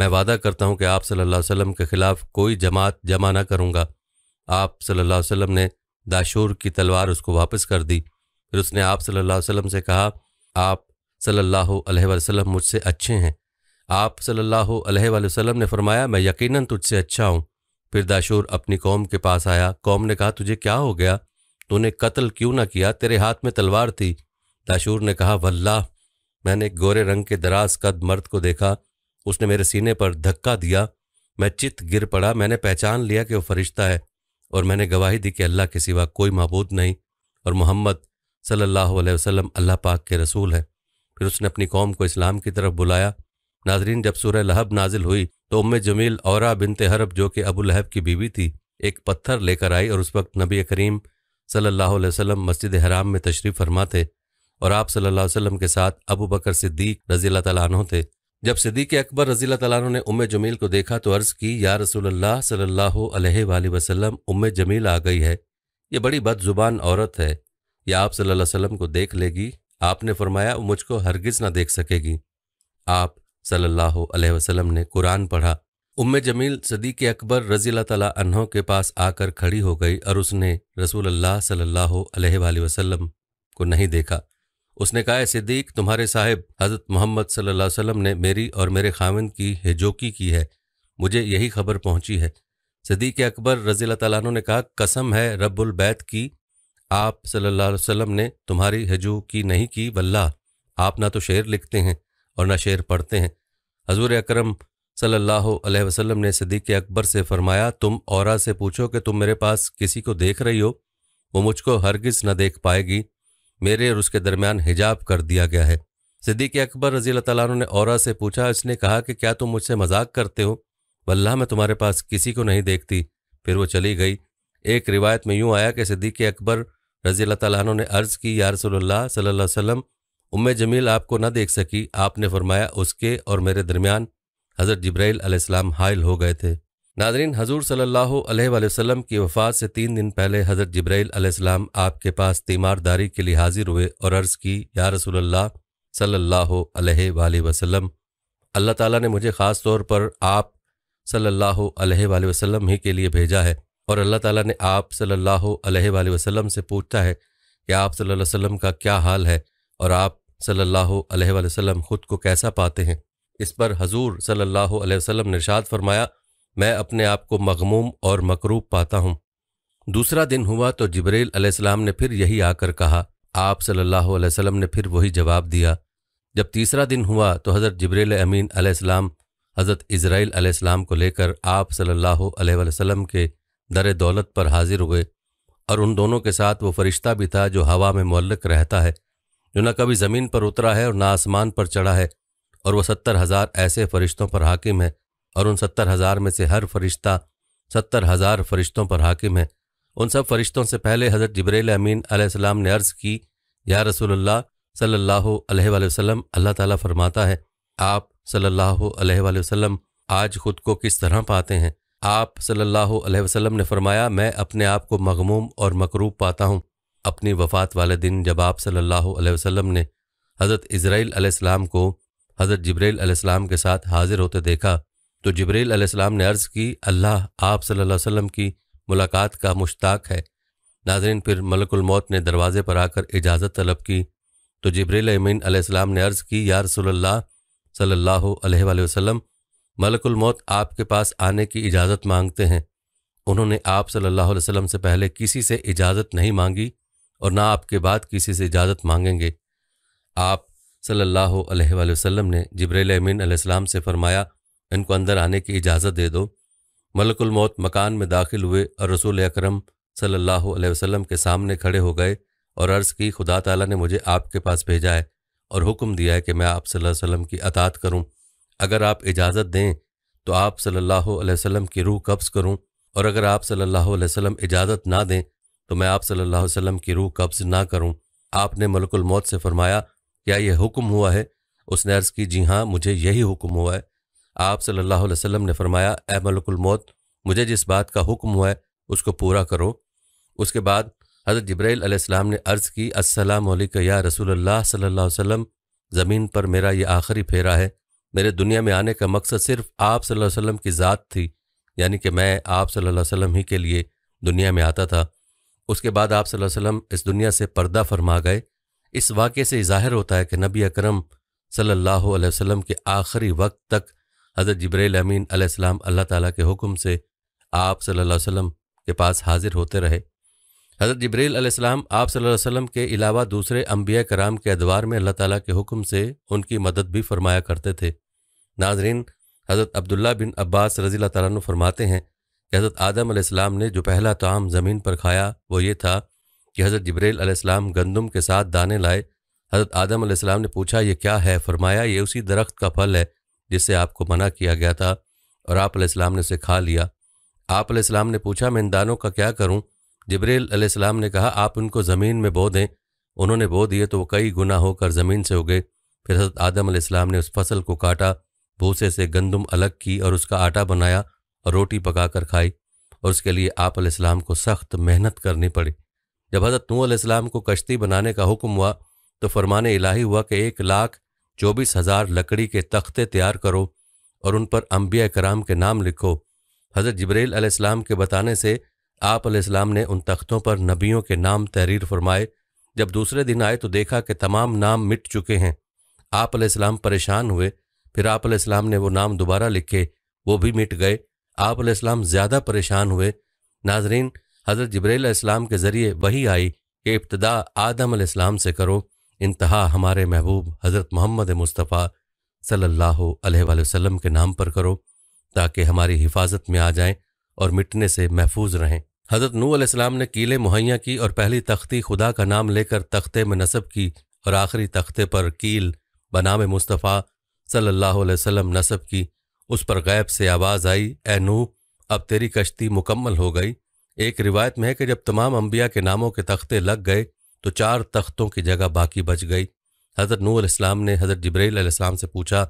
मैं वादा करता हूँ कि आप सल्लल्लाहु अलैहि वसल्लम के ख़िलाफ़ कोई जमात जमा ना करूँगा आप सल्लल्लाहु अलैहि वसल्लम ने दाशूर की तलवार उसको वापस कर दी फिर उसने आप सल्लल्लाहु अलैहि वसल्लम से कहा आप सल्लल्लाहु अलैहि वसल्लम मुझसे अच्छे हैं आप सल्लल्लाहु अलैहि वसल्लम ने फरमाया मैं यकीन तुझसे अच्छा हूँ फिर दाशूर अपनी कौम के पास आया कौम ने कहा तुझे क्या हो गया तूने कत्ल क्यों ना किया तेरे हाथ में तलवार थी दाशूर ने कहा वल्लाह मैंने गोरे रंग के दराज कद मर्द को देखा उसने मेरे सीने पर धक्का दिया मैं चित गिर पड़ा मैंने पहचान लिया कि वो फरिश्ता है और मैंने गवाही दी कि अल्लाह के सिवा कोई महबूद नहीं और मोहम्मद सल्लल्लाहु अलैहि वसल्लम अल्लाह पाक के रसूल हैं फिर उसने अपनी कौम को इस्लाम की तरफ बुलाया नाजरीन जब सूर लहब नाजिल हुई तो उम्म जमील और बिनते हरब जो कि अबू लहब की बीवी थी एक पत्थर लेकर आई और उस वक्त नबी करीम सल्लल्लाहु अलैहि वसल्लम मस्जिद हराम में तशरीफ़ फरमा थे और आप सल्लल्लाहु अलैहि वसल्लम के साथ अबू बकर सिद्दीक रजील तैन थे जब सिद्दीक अकबर रजील तैन ने उम्म जमील को देखा तो अर्ज़ की या रसूल सल्ला वसलम उम्म उम जमील आ गई है ये बड़ी बदजुबान औरत है यह आप सल्ला वसलम को देख लेगी आपने फरमाया मुझको हरगिज़ ना देख सकेगी आप सल्लल्लाहु अलैहि वसल्लम ने कुरान पढ़ा उम्म जमील सदीक अकबर रजील तला के पास आकर खड़ी हो गई और उसने रसूल अल्लाह सल्लल्लाहु अलैहि वसल्लम को नहीं देखा उसने कहा सिद्दीक तुम्हारे साहिब हज़रत मोहम्मद सल्लाम ने मेरी और मेरे खामिन की हिजोकी की है मुझे यही खबर पहुंची है सदीक अकबर रज़ील तैन ने कहा कसम है रब्बुल बैत की आप सल्लल्लाहु अलैहि वसल्लम ने तुम्हारी हजू की नहीं की वल्ला आप ना तो शेर लिखते हैं और ना शेर पढ़ते हैं हजूर अकरम सल्लल्लाहु अलैहि वसल्लम ने सदीक अकबर से फरमाया तुम और से पूछो कि तुम मेरे पास किसी को देख रही हो वो मुझको हरगिज़ न देख पाएगी मेरे और उसके दरमियान हिजाब कर दिया गया है सिद्दीक अकबर रजील तला ने और से पूछा इसने कहा कि क्या तुम मुझसे मजाक करते हो वल्लाह मैं तुम्हारे पास किसी को नहीं देखती फिर वो चली गई एक रिवायत में यूं आया कि सिद्दीक अकबर रजी तला ने अर्ज़ की या रसोल्ला सल्ला वसम उम्म जमील आपको ना देख सकी आपने फरमाया उसके और मेरे दरमियान हज़रत जब्राईल अलैहिस्सलाम हायल हो गए थे नाजरीन हजूर सल्लल्लाहु की वफ़ात से तीन दिन पहले हज़रत जब्राईल अलैहिस्सलाम आपके पास तीमारदारी के लिए हाजिर हुए और अर्ज़ की या रसोल्ला सल्ला वसलम अल्लाह ताला ने मुझे ख़ास तौर पर आप सल्लल्लाहु अलैहि वसल्लम ही के लिए भेजा है और अल्लाह ताला ने आप सल्लल्लाहु अलैहि वसल्लम से पूछता है कि आप सल्लल्लाहु अलैहि वसल्लम का क्या हाल है और आप सल्लल्लाहु अलैहि वसल्लम खुद को कैसा पाते हैं इस पर हजूर सल्लल्लाहु अलैहि वसल्लम ने इरशाद फरमाया मैं अपने आप को मगमूम और मकरूब पाता हूँ दूसरा दिन हुआ तो जबरील अलैहिस्सलाम ने फिर यही आकर कहा आप सल्लल्लाहु अलैहि वसल्लम ने फिर वही जवाब दिया जब तीसरा दिन हुआ तो हज़रत जबरील अमीन अलैहिस्सलाम हज़रत इज़राइल अलैहिस्सलाम को लेकर आप सल्लल्लाहु अलैहि वसल्लम के दर दौलत पर हाजिर हुए और उन दोनों के साथ वो फरिश्ता भी था जो हवा में मुल्लक रहता है जो न कभी ज़मीन पर उतरा है और ना आसमान पर चढ़ा है और वह सत्तर हज़ार ऐसे फरिश्तों पर हाकिम है और उन सत्तर हजार में से हर फरिश्ता सत्तर हजार फरिश्तों पर हाकिम है उन सब फरिश्तों से पहले हज़रत जबरेल अमीन आसमाम ने अर्ज़ की या रसूलुल्लाह सल्लल्लाहु अलैहि वसल्लम अल्लाह ताला फरमाता है आप सल्लल्लाहु अलैहि वसल्लम आज खुद को किस तरह पाते हैं आप सल्लल्लाहु अलैहि वसल्लम ने फरमाया मैं अपने आप को मगमूम और मकरूब पाता हूँ अपनी वफ़ात वाले दिन जब आप सल्ला वसलम ने हज़रत इसराइल को हज़रत जबरील के साथ हाज़िर होते देखा तो जबरील अलैहिस्सलाम ने अर्ज़ की अल्लाह आप सल्लल्लाहु अलैहि वसल्लम की मुलाकात का मुश्ताक है नाजरीन फिर मलकुलमौत ने दरवाज़े पर आकर इजाज़त तलब की तो जबरील अमीन अलैहिस्सलाम ने अर्ज़ की या रसोल्ला सल्लल्लाहु अलैहि वसल्लम मलकुलमौत आपके पास आने की इजाज़त मांगते हैं उन्होंने आप सल्लल्लाहु अलैहि वसल्लम से पहले किसी से इजाज़त नहीं मांगी और ना आपके बाद किसी से इजाज़त मांगेंगे आप सल्लल्लाहु अलैहि वसल्लम ने जबरील अमीन अलैहिस्सलाम से फरमाया इनको अंदर आने की इजाज़त दे दो मलकुल मौत मकान में दाखिल हुए और रसूल अकरम सल्लल्लाहु अलैहि वसल्लम के सामने खड़े हो गए और अर्ज़ की खुदा ताला ने मुझे आपके पास भेजा है और हुक्म दिया है कि मैं आप सल्लल्लाहु अलैहि वसल्लम की अतात करूं अगर आप इजाज़त दें तो आप सल्लल्लाहु अलैहि वसल्लम की रूह कब्ज़ करूं और अगर आप सल्लल्लाहु अलैहि वसल्लम इजाज़त ना दें तो मैं आप सल्लल्लाहु अलैहि वसल्लम की रूह कब्ज़ ना करूं आपने मलकुल मौत से फरमाया क्या यह हुक्म हुआ है उसने अर्ज़ की जी हाँ मुझे यही हुक्म हुआ है आप सल्लल्लाहु अलैहि वसल्लम ने फरमाया ए मौत मुझे जिस बात का हुक्म हुआ है उसको पूरा करो उसके बाद हज़रत जब्राईल अलैहिस्सलाम ने अर्ज़ की अस्सलाम वालेकुम या रसूल अल्लाह सल्लल्लाहु अलैहि वसल्लम ज़मीन पर मेरा ये आखिरी फेरा है मेरे दुनिया में आने का मकसद सिर्फ आप सल्लल्लाहु अलैहि वसल्लम की ज़ात थी यानी कि मैं आप सल्लल्लाहु अलैहि वसल्लम ही के लिए दुनिया में आता था उसके बाद आप सल्लल्लाहु अलैहि वसल्लम इस दुनिया से पर्दा फरमा गए इस वाक़े से ज़ाहिर होता है कि नबी अकरम सल्लल्लाहु अलैहि वसल्लम के आखिरी वक्त तक हज़रत जब्रैल अमीन आसमाम अल्लाह ताला के हुक्म से आप सल्लल्लाहु वसल्लम के पास हाजिर होते रहे हज़रत जबरील अलैहिस्सलाम आप सल्लल्लाहु वसल्लम के अलावा दूसरे अम्बिया कराम के अदवार में अल्लाह ताला के हुक्म से उनकी मदद भी फरमाया करते थे नाजरीन हज़रत अब्दुल्ला बिन अब्बास रज़ी तु फरमाते हैं कि हज़रत आदम आसमाम ने जो पहला ताम ज़मीन पर खाया वो ये था कि हज़रत जबरील आसमाम गंदम के साथ दाने लाए हज़रत आदम आसमाम ने पूछा ये क्या है फरमाया ये उसी दरख्त का फल है जिससे आपको मना किया गया था और आप ने उसे खा लिया आप ने पूछा मैं इन दानों का क्या करूं जबरील ने कहा आप उनको ज़मीन में बो दें उन्होंने बो दिए तो वो कई गुना होकर ज़मीन से उगे फिर हजरत आदम इस्लाम ने उस फसल को काटा भूसे से गंदम अलग की और उसका आटा बनाया और रोटी पकाकर खाई और उसके लिए आप इस्लाम को सख्त मेहनत करनी पड़ी जब हज़रत नू इस्लाम को कश्ती बनाने का हुक्म हुआ तो फरमाने इलाही हुआ कि एक लाख चौबीस हजार लकड़ी के तख्ते तैयार करो और उन पर अम्बिया कराम के नाम लिखो हज़रत जबरील अलैहिस्सलाम के बताने से आप अलैहिस्सलाम ने उन तख्तों पर नबियों के नाम तहरीर फरमाए जब दूसरे दिन आए तो देखा कि तमाम नाम मिट चुके हैं आप अलैहिस्सलाम परेशान हुए फिर आप अलैहिस्सलाम ने वो नाम दोबारा लिखे वो भी मिट गए आप अलैहिस्सलाम ज़्यादा परेशान हुए नाजरीन हज़रत जबरील अलैहिस्सलाम के ज़रिए वही आई कि इब्तदा आदम अलैहिस्सलाम से करो इंतहा हमारे महबूब हज़रत मोहम्मद मुस्तफ़ा सल्लल्लाहु अलैहि वसल्लम के नाम पर करो ताकि हमारी हिफाजत में आ जाएं और मिटने से महफूज रहें हज़रत नू अलैहिस्सलाम ने कीले मुहैया की और पहली तख्ती खुदा का नाम लेकर तख्ते में नसब की और आखिरी तख्ते पर कील बनाम मुस्तफ़ा सल्लल्लाहु अलैहि वसल्लम नसब की उस पर गैब से आवाज़ आई ए नू अब तेरी कश्ती मुकम्मल हो गई एक रिवायत में है कि जब तमाम अम्बिया के नामों के तख्ते लग गए तो चार तख्तों की जगह बाकी बच गई हज़रत नूर इस्लाम ने हज़रत जब्रैल से पूछा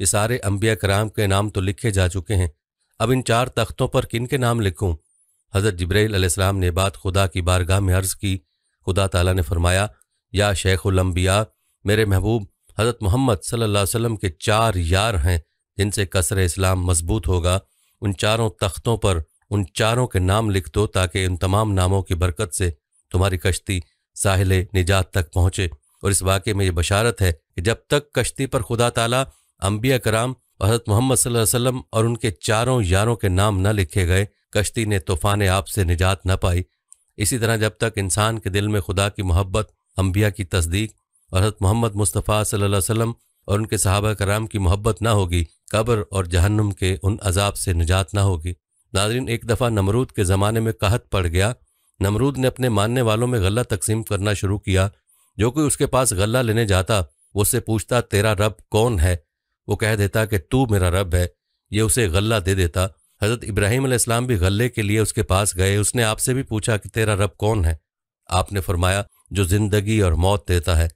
ये सारे अम्बिया कराम के नाम तो लिखे जा चुके हैं अब इन चार तख्तों पर किन के नाम लिखूँ हज़रत जब्रैल ने बात खुदा की बारगाह में अर्ज़ की खुदा तला ने फरमाया या शेखुलम्बिया मेरे महबूब हज़रत मोहम्मद सल्ला वसम के चार यार हैं जिनसे कसर इस्लाम मजबूत होगा उन चारों तख्तों पर उन चारों के नाम लिख दो ताकि उन तमाम नामों की बरकत से तुम्हारी कश्ती साहिल निजात तक पहुंचे और इस वाक्य में ये बशारत है कि जब तक कश्ती पर खुदा ताला अम्बिया कराम हज़रत मोहम्मद वसल्लम और उनके चारों यारों के नाम न लिखे गए कश्ती ने तूफ़ान आप से निजात न पाई इसी तरह जब तक इंसान के दिल में खुदा की मोहब्बत अम्बिया की तस्दीक और हज़रत मोहम्मद मुस्तफ़ा सल्लल्लाहु और उनके सहाबा कराम की मोहब्बत ना होगी कब्र और जहन्नम के उन अजाब से निजात ना होगी नाजरीन एक दफ़ा नमरूद के ज़माने में कहत पड़ गया नमरूद ने अपने मानने वालों में गल्ला तकसीम करना शुरू किया जो कोई उसके पास गल्ला लेने जाता वो उससे पूछता तेरा रब कौन है वो कह देता कि तू मेरा रब है ये उसे गल्ला दे देता हज़रत इब्राहिम इस्लाम भी गल्ले के लिए उसके पास गए उसने आपसे भी पूछा कि तेरा रब कौन है आपने फरमाया जो जिंदगी और मौत देता है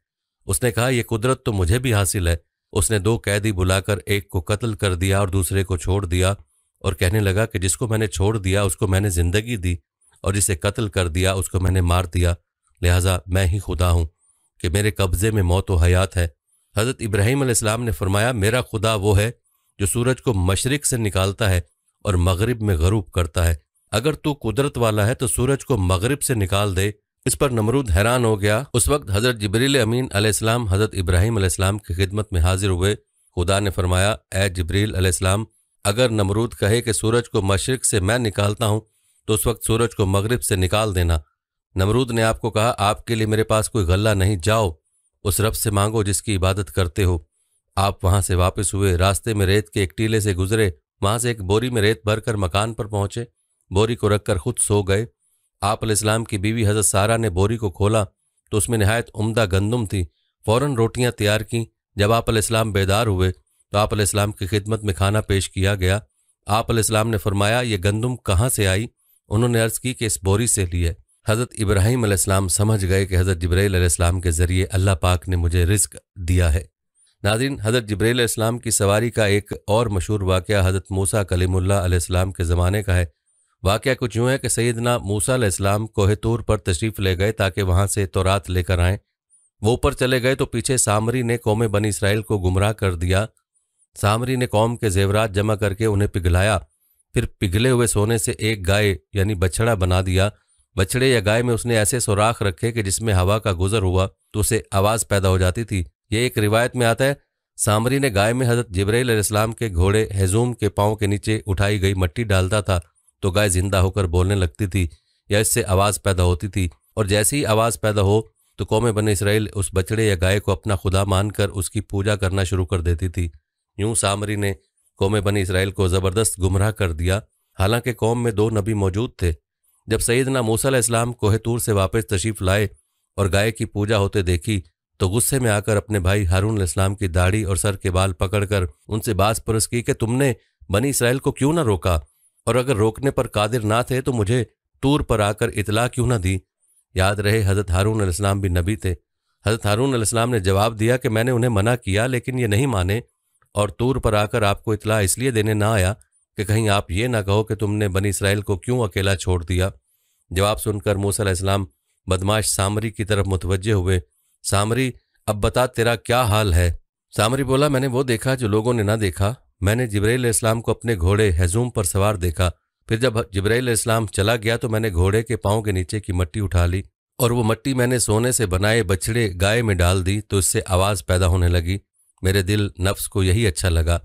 उसने कहा यह कुदरत तो मुझे भी हासिल है उसने दो कैदी बुलाकर एक को कत्ल कर दिया और दूसरे को छोड़ दिया और कहने लगा कि जिसको मैंने छोड़ दिया उसको मैंने जिंदगी दी और जिसे कत्ल कर दिया उसको मैंने मार दिया लिहाजा मैं ही खुदा हूँ कि मेरे कब्ज़े में मौत व हयात है हज़रत इब्राहीम ने फरमाया मेरा खुदा वो है जो सूरज को मशरक़ से निकालता है और मगरब में गरूब करता है अगर तू कुदरत वाला है तो सूरज को मग़रब से निकाल दे इस पर नमरूद हैरान हो गया उस वक्त हज़रत जबरील अमीन अलैहिस्सलाम हज़रत इब्राहीम अलैहिस्सलाम की खिदमत में हाजिर हुए खुदा ने फरमाया ए जबरील अगर नमरूद कहे कि सूरज को मशरक़ से मैं निकालता हूँ तो उस वक्त सूरज को मगरिब से निकाल देना नमरूद ने आपको कहा आपके लिए मेरे पास कोई गल्ला नहीं जाओ उस रब से मांगो जिसकी इबादत करते हो आप वहां से वापस हुए रास्ते में रेत के एक टीले से गुजरे वहां से एक बोरी में रेत भरकर मकान पर पहुंचे बोरी को रखकर खुद सो गए आप इस्लाम की बीवी हजरत सारा ने बोरी को खोला तो उसमें नहायत उम्दा गंदम थी फौरन रोटियां तैयार की जब आप इस्लाम बेदार हुए तो आप इस्लाम की खिदमत में खाना पेश किया गया आप इस्लाम ने फरमाया ये गंदम कहाँ से आई उन्होंने अर्ज की कि इस बोरी से लिए हज़रत इब्राहिम अलैहिस्सलाम समझ गए कि हज़रत जब्रैल अलैहिस्सलाम के ज़रिए अल्लाह पाक ने मुझे रिस्क दिया है नाजरीन हज़रत जब्रैल अलैहिस्सलाम की सवारी का एक और मशहूर वाक़ हज़रत मूसा कलीमुल्ला अलैहिस्सलाम के ज़माने का है वाक़ कुछ यूँ है कि सैदना मूसा अलैहिस्सलाम कोहतूर पर तशरीफ़ ले गए ताकि वहाँ से तोरात लेकर आएँ वो ऊपर चले गए तो पीछे सामरी ने कौम बनी इसराइल को गुमराह कर दिया सामरी ने कौम के जेवरात जमा करके उन्हें पिघलाया फिर पिघले हुए सोने से एक गाय यानी बछड़ा बना दिया बछड़े या गाय में उसने ऐसे सुराख रखे कि जिसमें हवा का गुजर हुआ तो उसे आवाज पैदा हो जाती थी ये एक रिवायत में आता है सामरी ने गाय में हजरत जबरेल इस्लाम के घोड़े हैजूम के पाँव के नीचे उठाई गई मट्टी डालता था तो गाय जिंदा होकर बोलने लगती थी या इससे आवाज पैदा होती थी और जैसे ही आवाज पैदा हो तो कौम बन इसराइल उस बछड़े या गाय को अपना खुदा मानकर उसकी पूजा करना शुरू कर देती थी यूं सामरी ने कौम बनी इसराइल को ज़बरदस्त गुमराह कर दिया हालांकि कौम में दो नबी मौजूद थे जब सैदना मूसा इस्लाम कोहतूर से वापस तशीफ़ लाए और गाय की पूजा होते देखी तो गुस्से में आकर अपने भाई हारून इस्लाम की दाढ़ी और सर के बाल पकड़कर उनसे बास परस की कि तुमने बनी इसराइल को क्यों ना रोका और अगर रोकने पर कादिर ना थे तो मुझे तूर पर आकर इतला क्यों ना दी याद रहे हज़रत हारून इस्लाम भी नबी थे हज़रत हारून इस्लाम ने जवाब दिया कि मैंने उन्हें मना किया लेकिन ये नहीं माने और तूर पर आकर आपको इतला इसलिए देने ना आया कि कहीं आप ये ना कहो कि तुमने बनी इसराइल को क्यों अकेला छोड़ दिया जवाब सुनकर मूसा इस्लाम बदमाश सामरी की तरफ मुतवजह हुए सामरी अब बता तेरा क्या हाल है सामरी बोला मैंने वो देखा जो लोगों ने ना देखा मैंने जबरील इस्लाम को अपने घोड़े हैजूम पर सवार देखा फिर जब जबरील इस्लाम चला गया तो मैंने घोड़े के पाँव के नीचे की मट्टी उठा ली और वो मट्टी मैंने सोने से बनाए बछड़े गाय में डाल दी तो इससे आवाज़ पैदा होने लगी मेरे दिल नफ्स को यही अच्छा लगा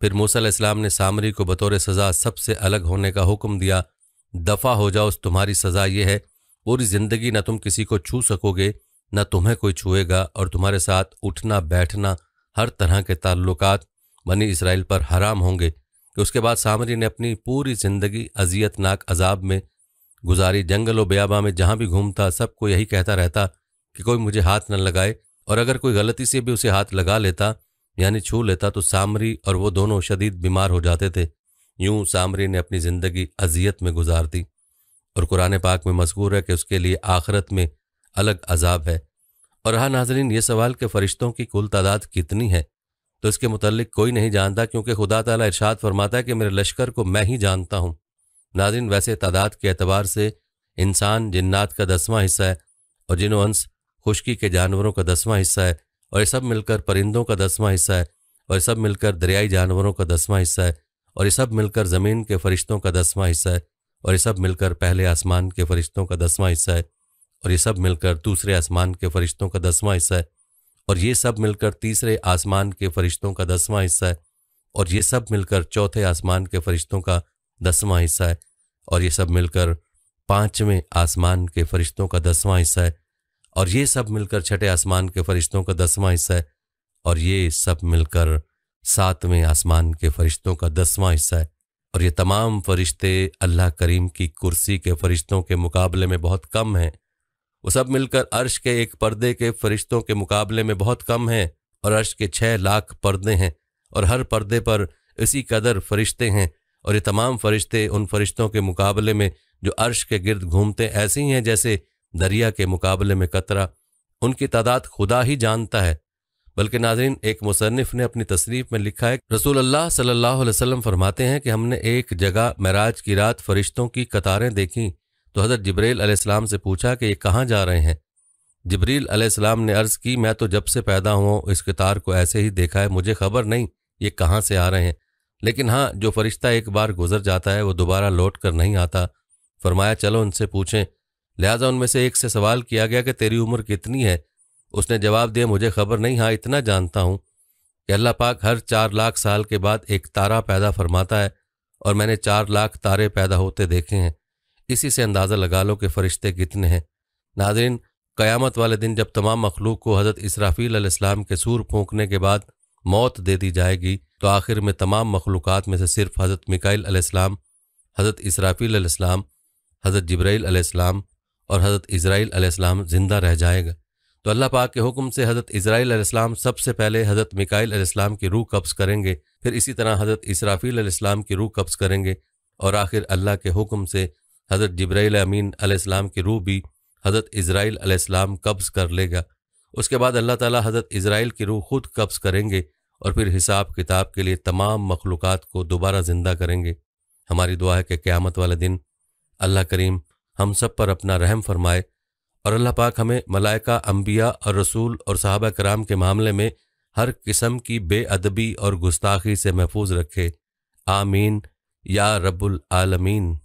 फिर मूसल इस्लाम ने सामरी को बतौर सज़ा सबसे अलग होने का हुक्म दिया दफ़ा हो जाओ तुम्हारी सज़ा यह है पूरी ज़िंदगी न तुम किसी को छू सकोगे न तुम्हें कोई छुएगा और तुम्हारे साथ उठना बैठना हर तरह के ताल्लुक बनी इसराइल पर हराम होंगे उसके बाद सामरी ने अपनी पूरी ज़िंदगी अजियतनाक अजाब में गुजारी जंगल व बयाबा में जहाँ भी घूमता सबको यही कहता रहता कि कोई मुझे हाथ न लगाए और अगर कोई गलती से भी उसे हाथ लगा लेता यानी छू लेता तो सामरी और वो दोनों शदीद बीमार हो जाते थे यूं सामरी ने अपनी ज़िंदगी अजियत में गुजार दी और कुरान पाक में मजकूर है कि उसके लिए आखरत में अलग अजाब है और हाँ नाजरीन ये सवाल कि फ़रिश्तों की कुल तादाद कितनी है तो इसके मतलब कोई नहीं जानता क्योंकि खुदा तला इर्शाद फरमाता है कि मेरे लश्कर को मैं ही जानता हूँ नाजरीन वैसे तादाद के अतबार से इंसान जन्नात का दसवां हिस्सा है और जिनो अंश खुश्की के जानवरों का दसवां हिस्सा है और ये सब मिलकर परिंदों का दसवां हिस्सा है और ये सब मिलकर दरियाई जानवरों का दसवां हिस्सा है और ये सब मिलकर ज़मीन के फरिश्तों का दसवां हिस्सा है और ये सब मिलकर पहले आसमान के फरिश्तों का दसवां हिस्सा है और ये सब मिलकर दूसरे आसमान के फरिश्तों का दसवां हिस्सा है और ये सब मिलकर तीसरे आसमान के फरिश्तों का दसवां हिस्सा है और ये सब मिलकर चौथे आसमान के फरिश्तों का दसवां हिस्सा है और ये सब मिलकर पांचवें आसमान के फरिश्तों का दसवां हिस्सा है और ये सब मिलकर छठे आसमान के फरिश्तों का दसवां हिस्सा है और ये सब मिलकर सातवें आसमान के फरिश्तों का दसवां हिस्सा है और ये तमाम फरिश्ते अल्लाह करीम की कुर्सी के फरिश्तों के मुकाबले में बहुत कम हैं वो सब मिलकर अर्श के एक पर्दे के फरिश्तों के मुकाबले में बहुत कम हैं और अर्श के छः लाख पर्दे हैं और हर पर्दे पर इसी कदर फरिश्ते हैं और ये तमाम फरिश्ते उन फरिश्तों के मुकाबले में जो अर्श के गिर्द घूमते ऐसे ही हैं जैसे दरिया के मुकाबले में कतरा उनकी तादाद खुदा ही जानता है बल्कि नाजरीन एक मुसनफ़ ने अपनी तशरीफ़ में लिखा है रसूल अल्लाह सल्लल्लाहु अलैहि वसल्लम फरमाते हैं कि हमने एक जगह महराज की रात फरिश्तों की कतारें देखीं तो हज़रत जबरील अलैहिस्सलाम से पूछा कि ये कहाँ जा रहे हैं जबरील अलैहिस्सलाम ने अर्ज़ की मैं तो जब से पैदा हुआ इस कतार को ऐसे ही देखा है मुझे खबर नहीं ये कहाँ से आ रहे हैं लेकिन हाँ जो फरिश्ता एक बार गुजर जाता है वो दोबारा लौट कर नहीं आता फरमाया चलो उनसे पूछें लिहाजा उनमें से एक से सवाल किया गया कि तेरी उम्र कितनी है उसने जवाब दिया मुझे खबर नहीं हाँ इतना जानता हूँ कि अल्लाह पाक हर चार लाख साल के बाद एक तारा पैदा फरमाता है और मैंने चार लाख तारे पैदा होते देखे हैं इसी से अंदाज़ा लगा लो कि फ़रिश्ते कितने हैं नाजरीन क़यामत वाले दिन जब तमाम मखलूक को हज़रत इसराफ़ील इस्लाम के सूर फूंकने के बाद मौत दे दी जाएगी तो आखिर में तमाम मखलूक में से सिर्फ हज़रत मिकाइल अलैहिस्सलाम हज़रत इसराफ़ील अलैहिस्सलाम हज़रत जब्राईल अलैहिस्सलाम और हज़रत इसराइल आसमाम ज़िंदा रह जाएगा तो अल्लाह पाक के हुक्म से हज़रत इसराइल आसमाम सबसे पहले हज़रत मिकाइल आसमाम की रूह कब्ज़ करेंगे फिर इसी तरह हज़रत इसराफ़ी अलैहिस्सलाम की रूह कब्ज़ करेंगे और आखिर अल्लाह के हुक्म से हज़रत जब्राइल अमीन आसमाम की रूह भी हज़रत इसराइल आसमाम कब्ज़ कर लेगा उसके बाद अल्लाह ताली हज़रत इसराइल की रूह खुद कब्ज़ करेंगे और फिर हिसाब किताब के लिए तमाम मखलूक़ात को दोबारा ज़िंदा करेंगे हमारी दुआ है कि क़्यामत वाले दिन अल्लाह करीम हम सब पर अपना रहम फरमाए और अल्लाह पाक हमें मलाइका अम्बिया और रसूल और साहबा कराम के मामले में हर किस्म की बेअदबी और गुस्ताखी से महफूज रखे आमीन या रबुल आलमीन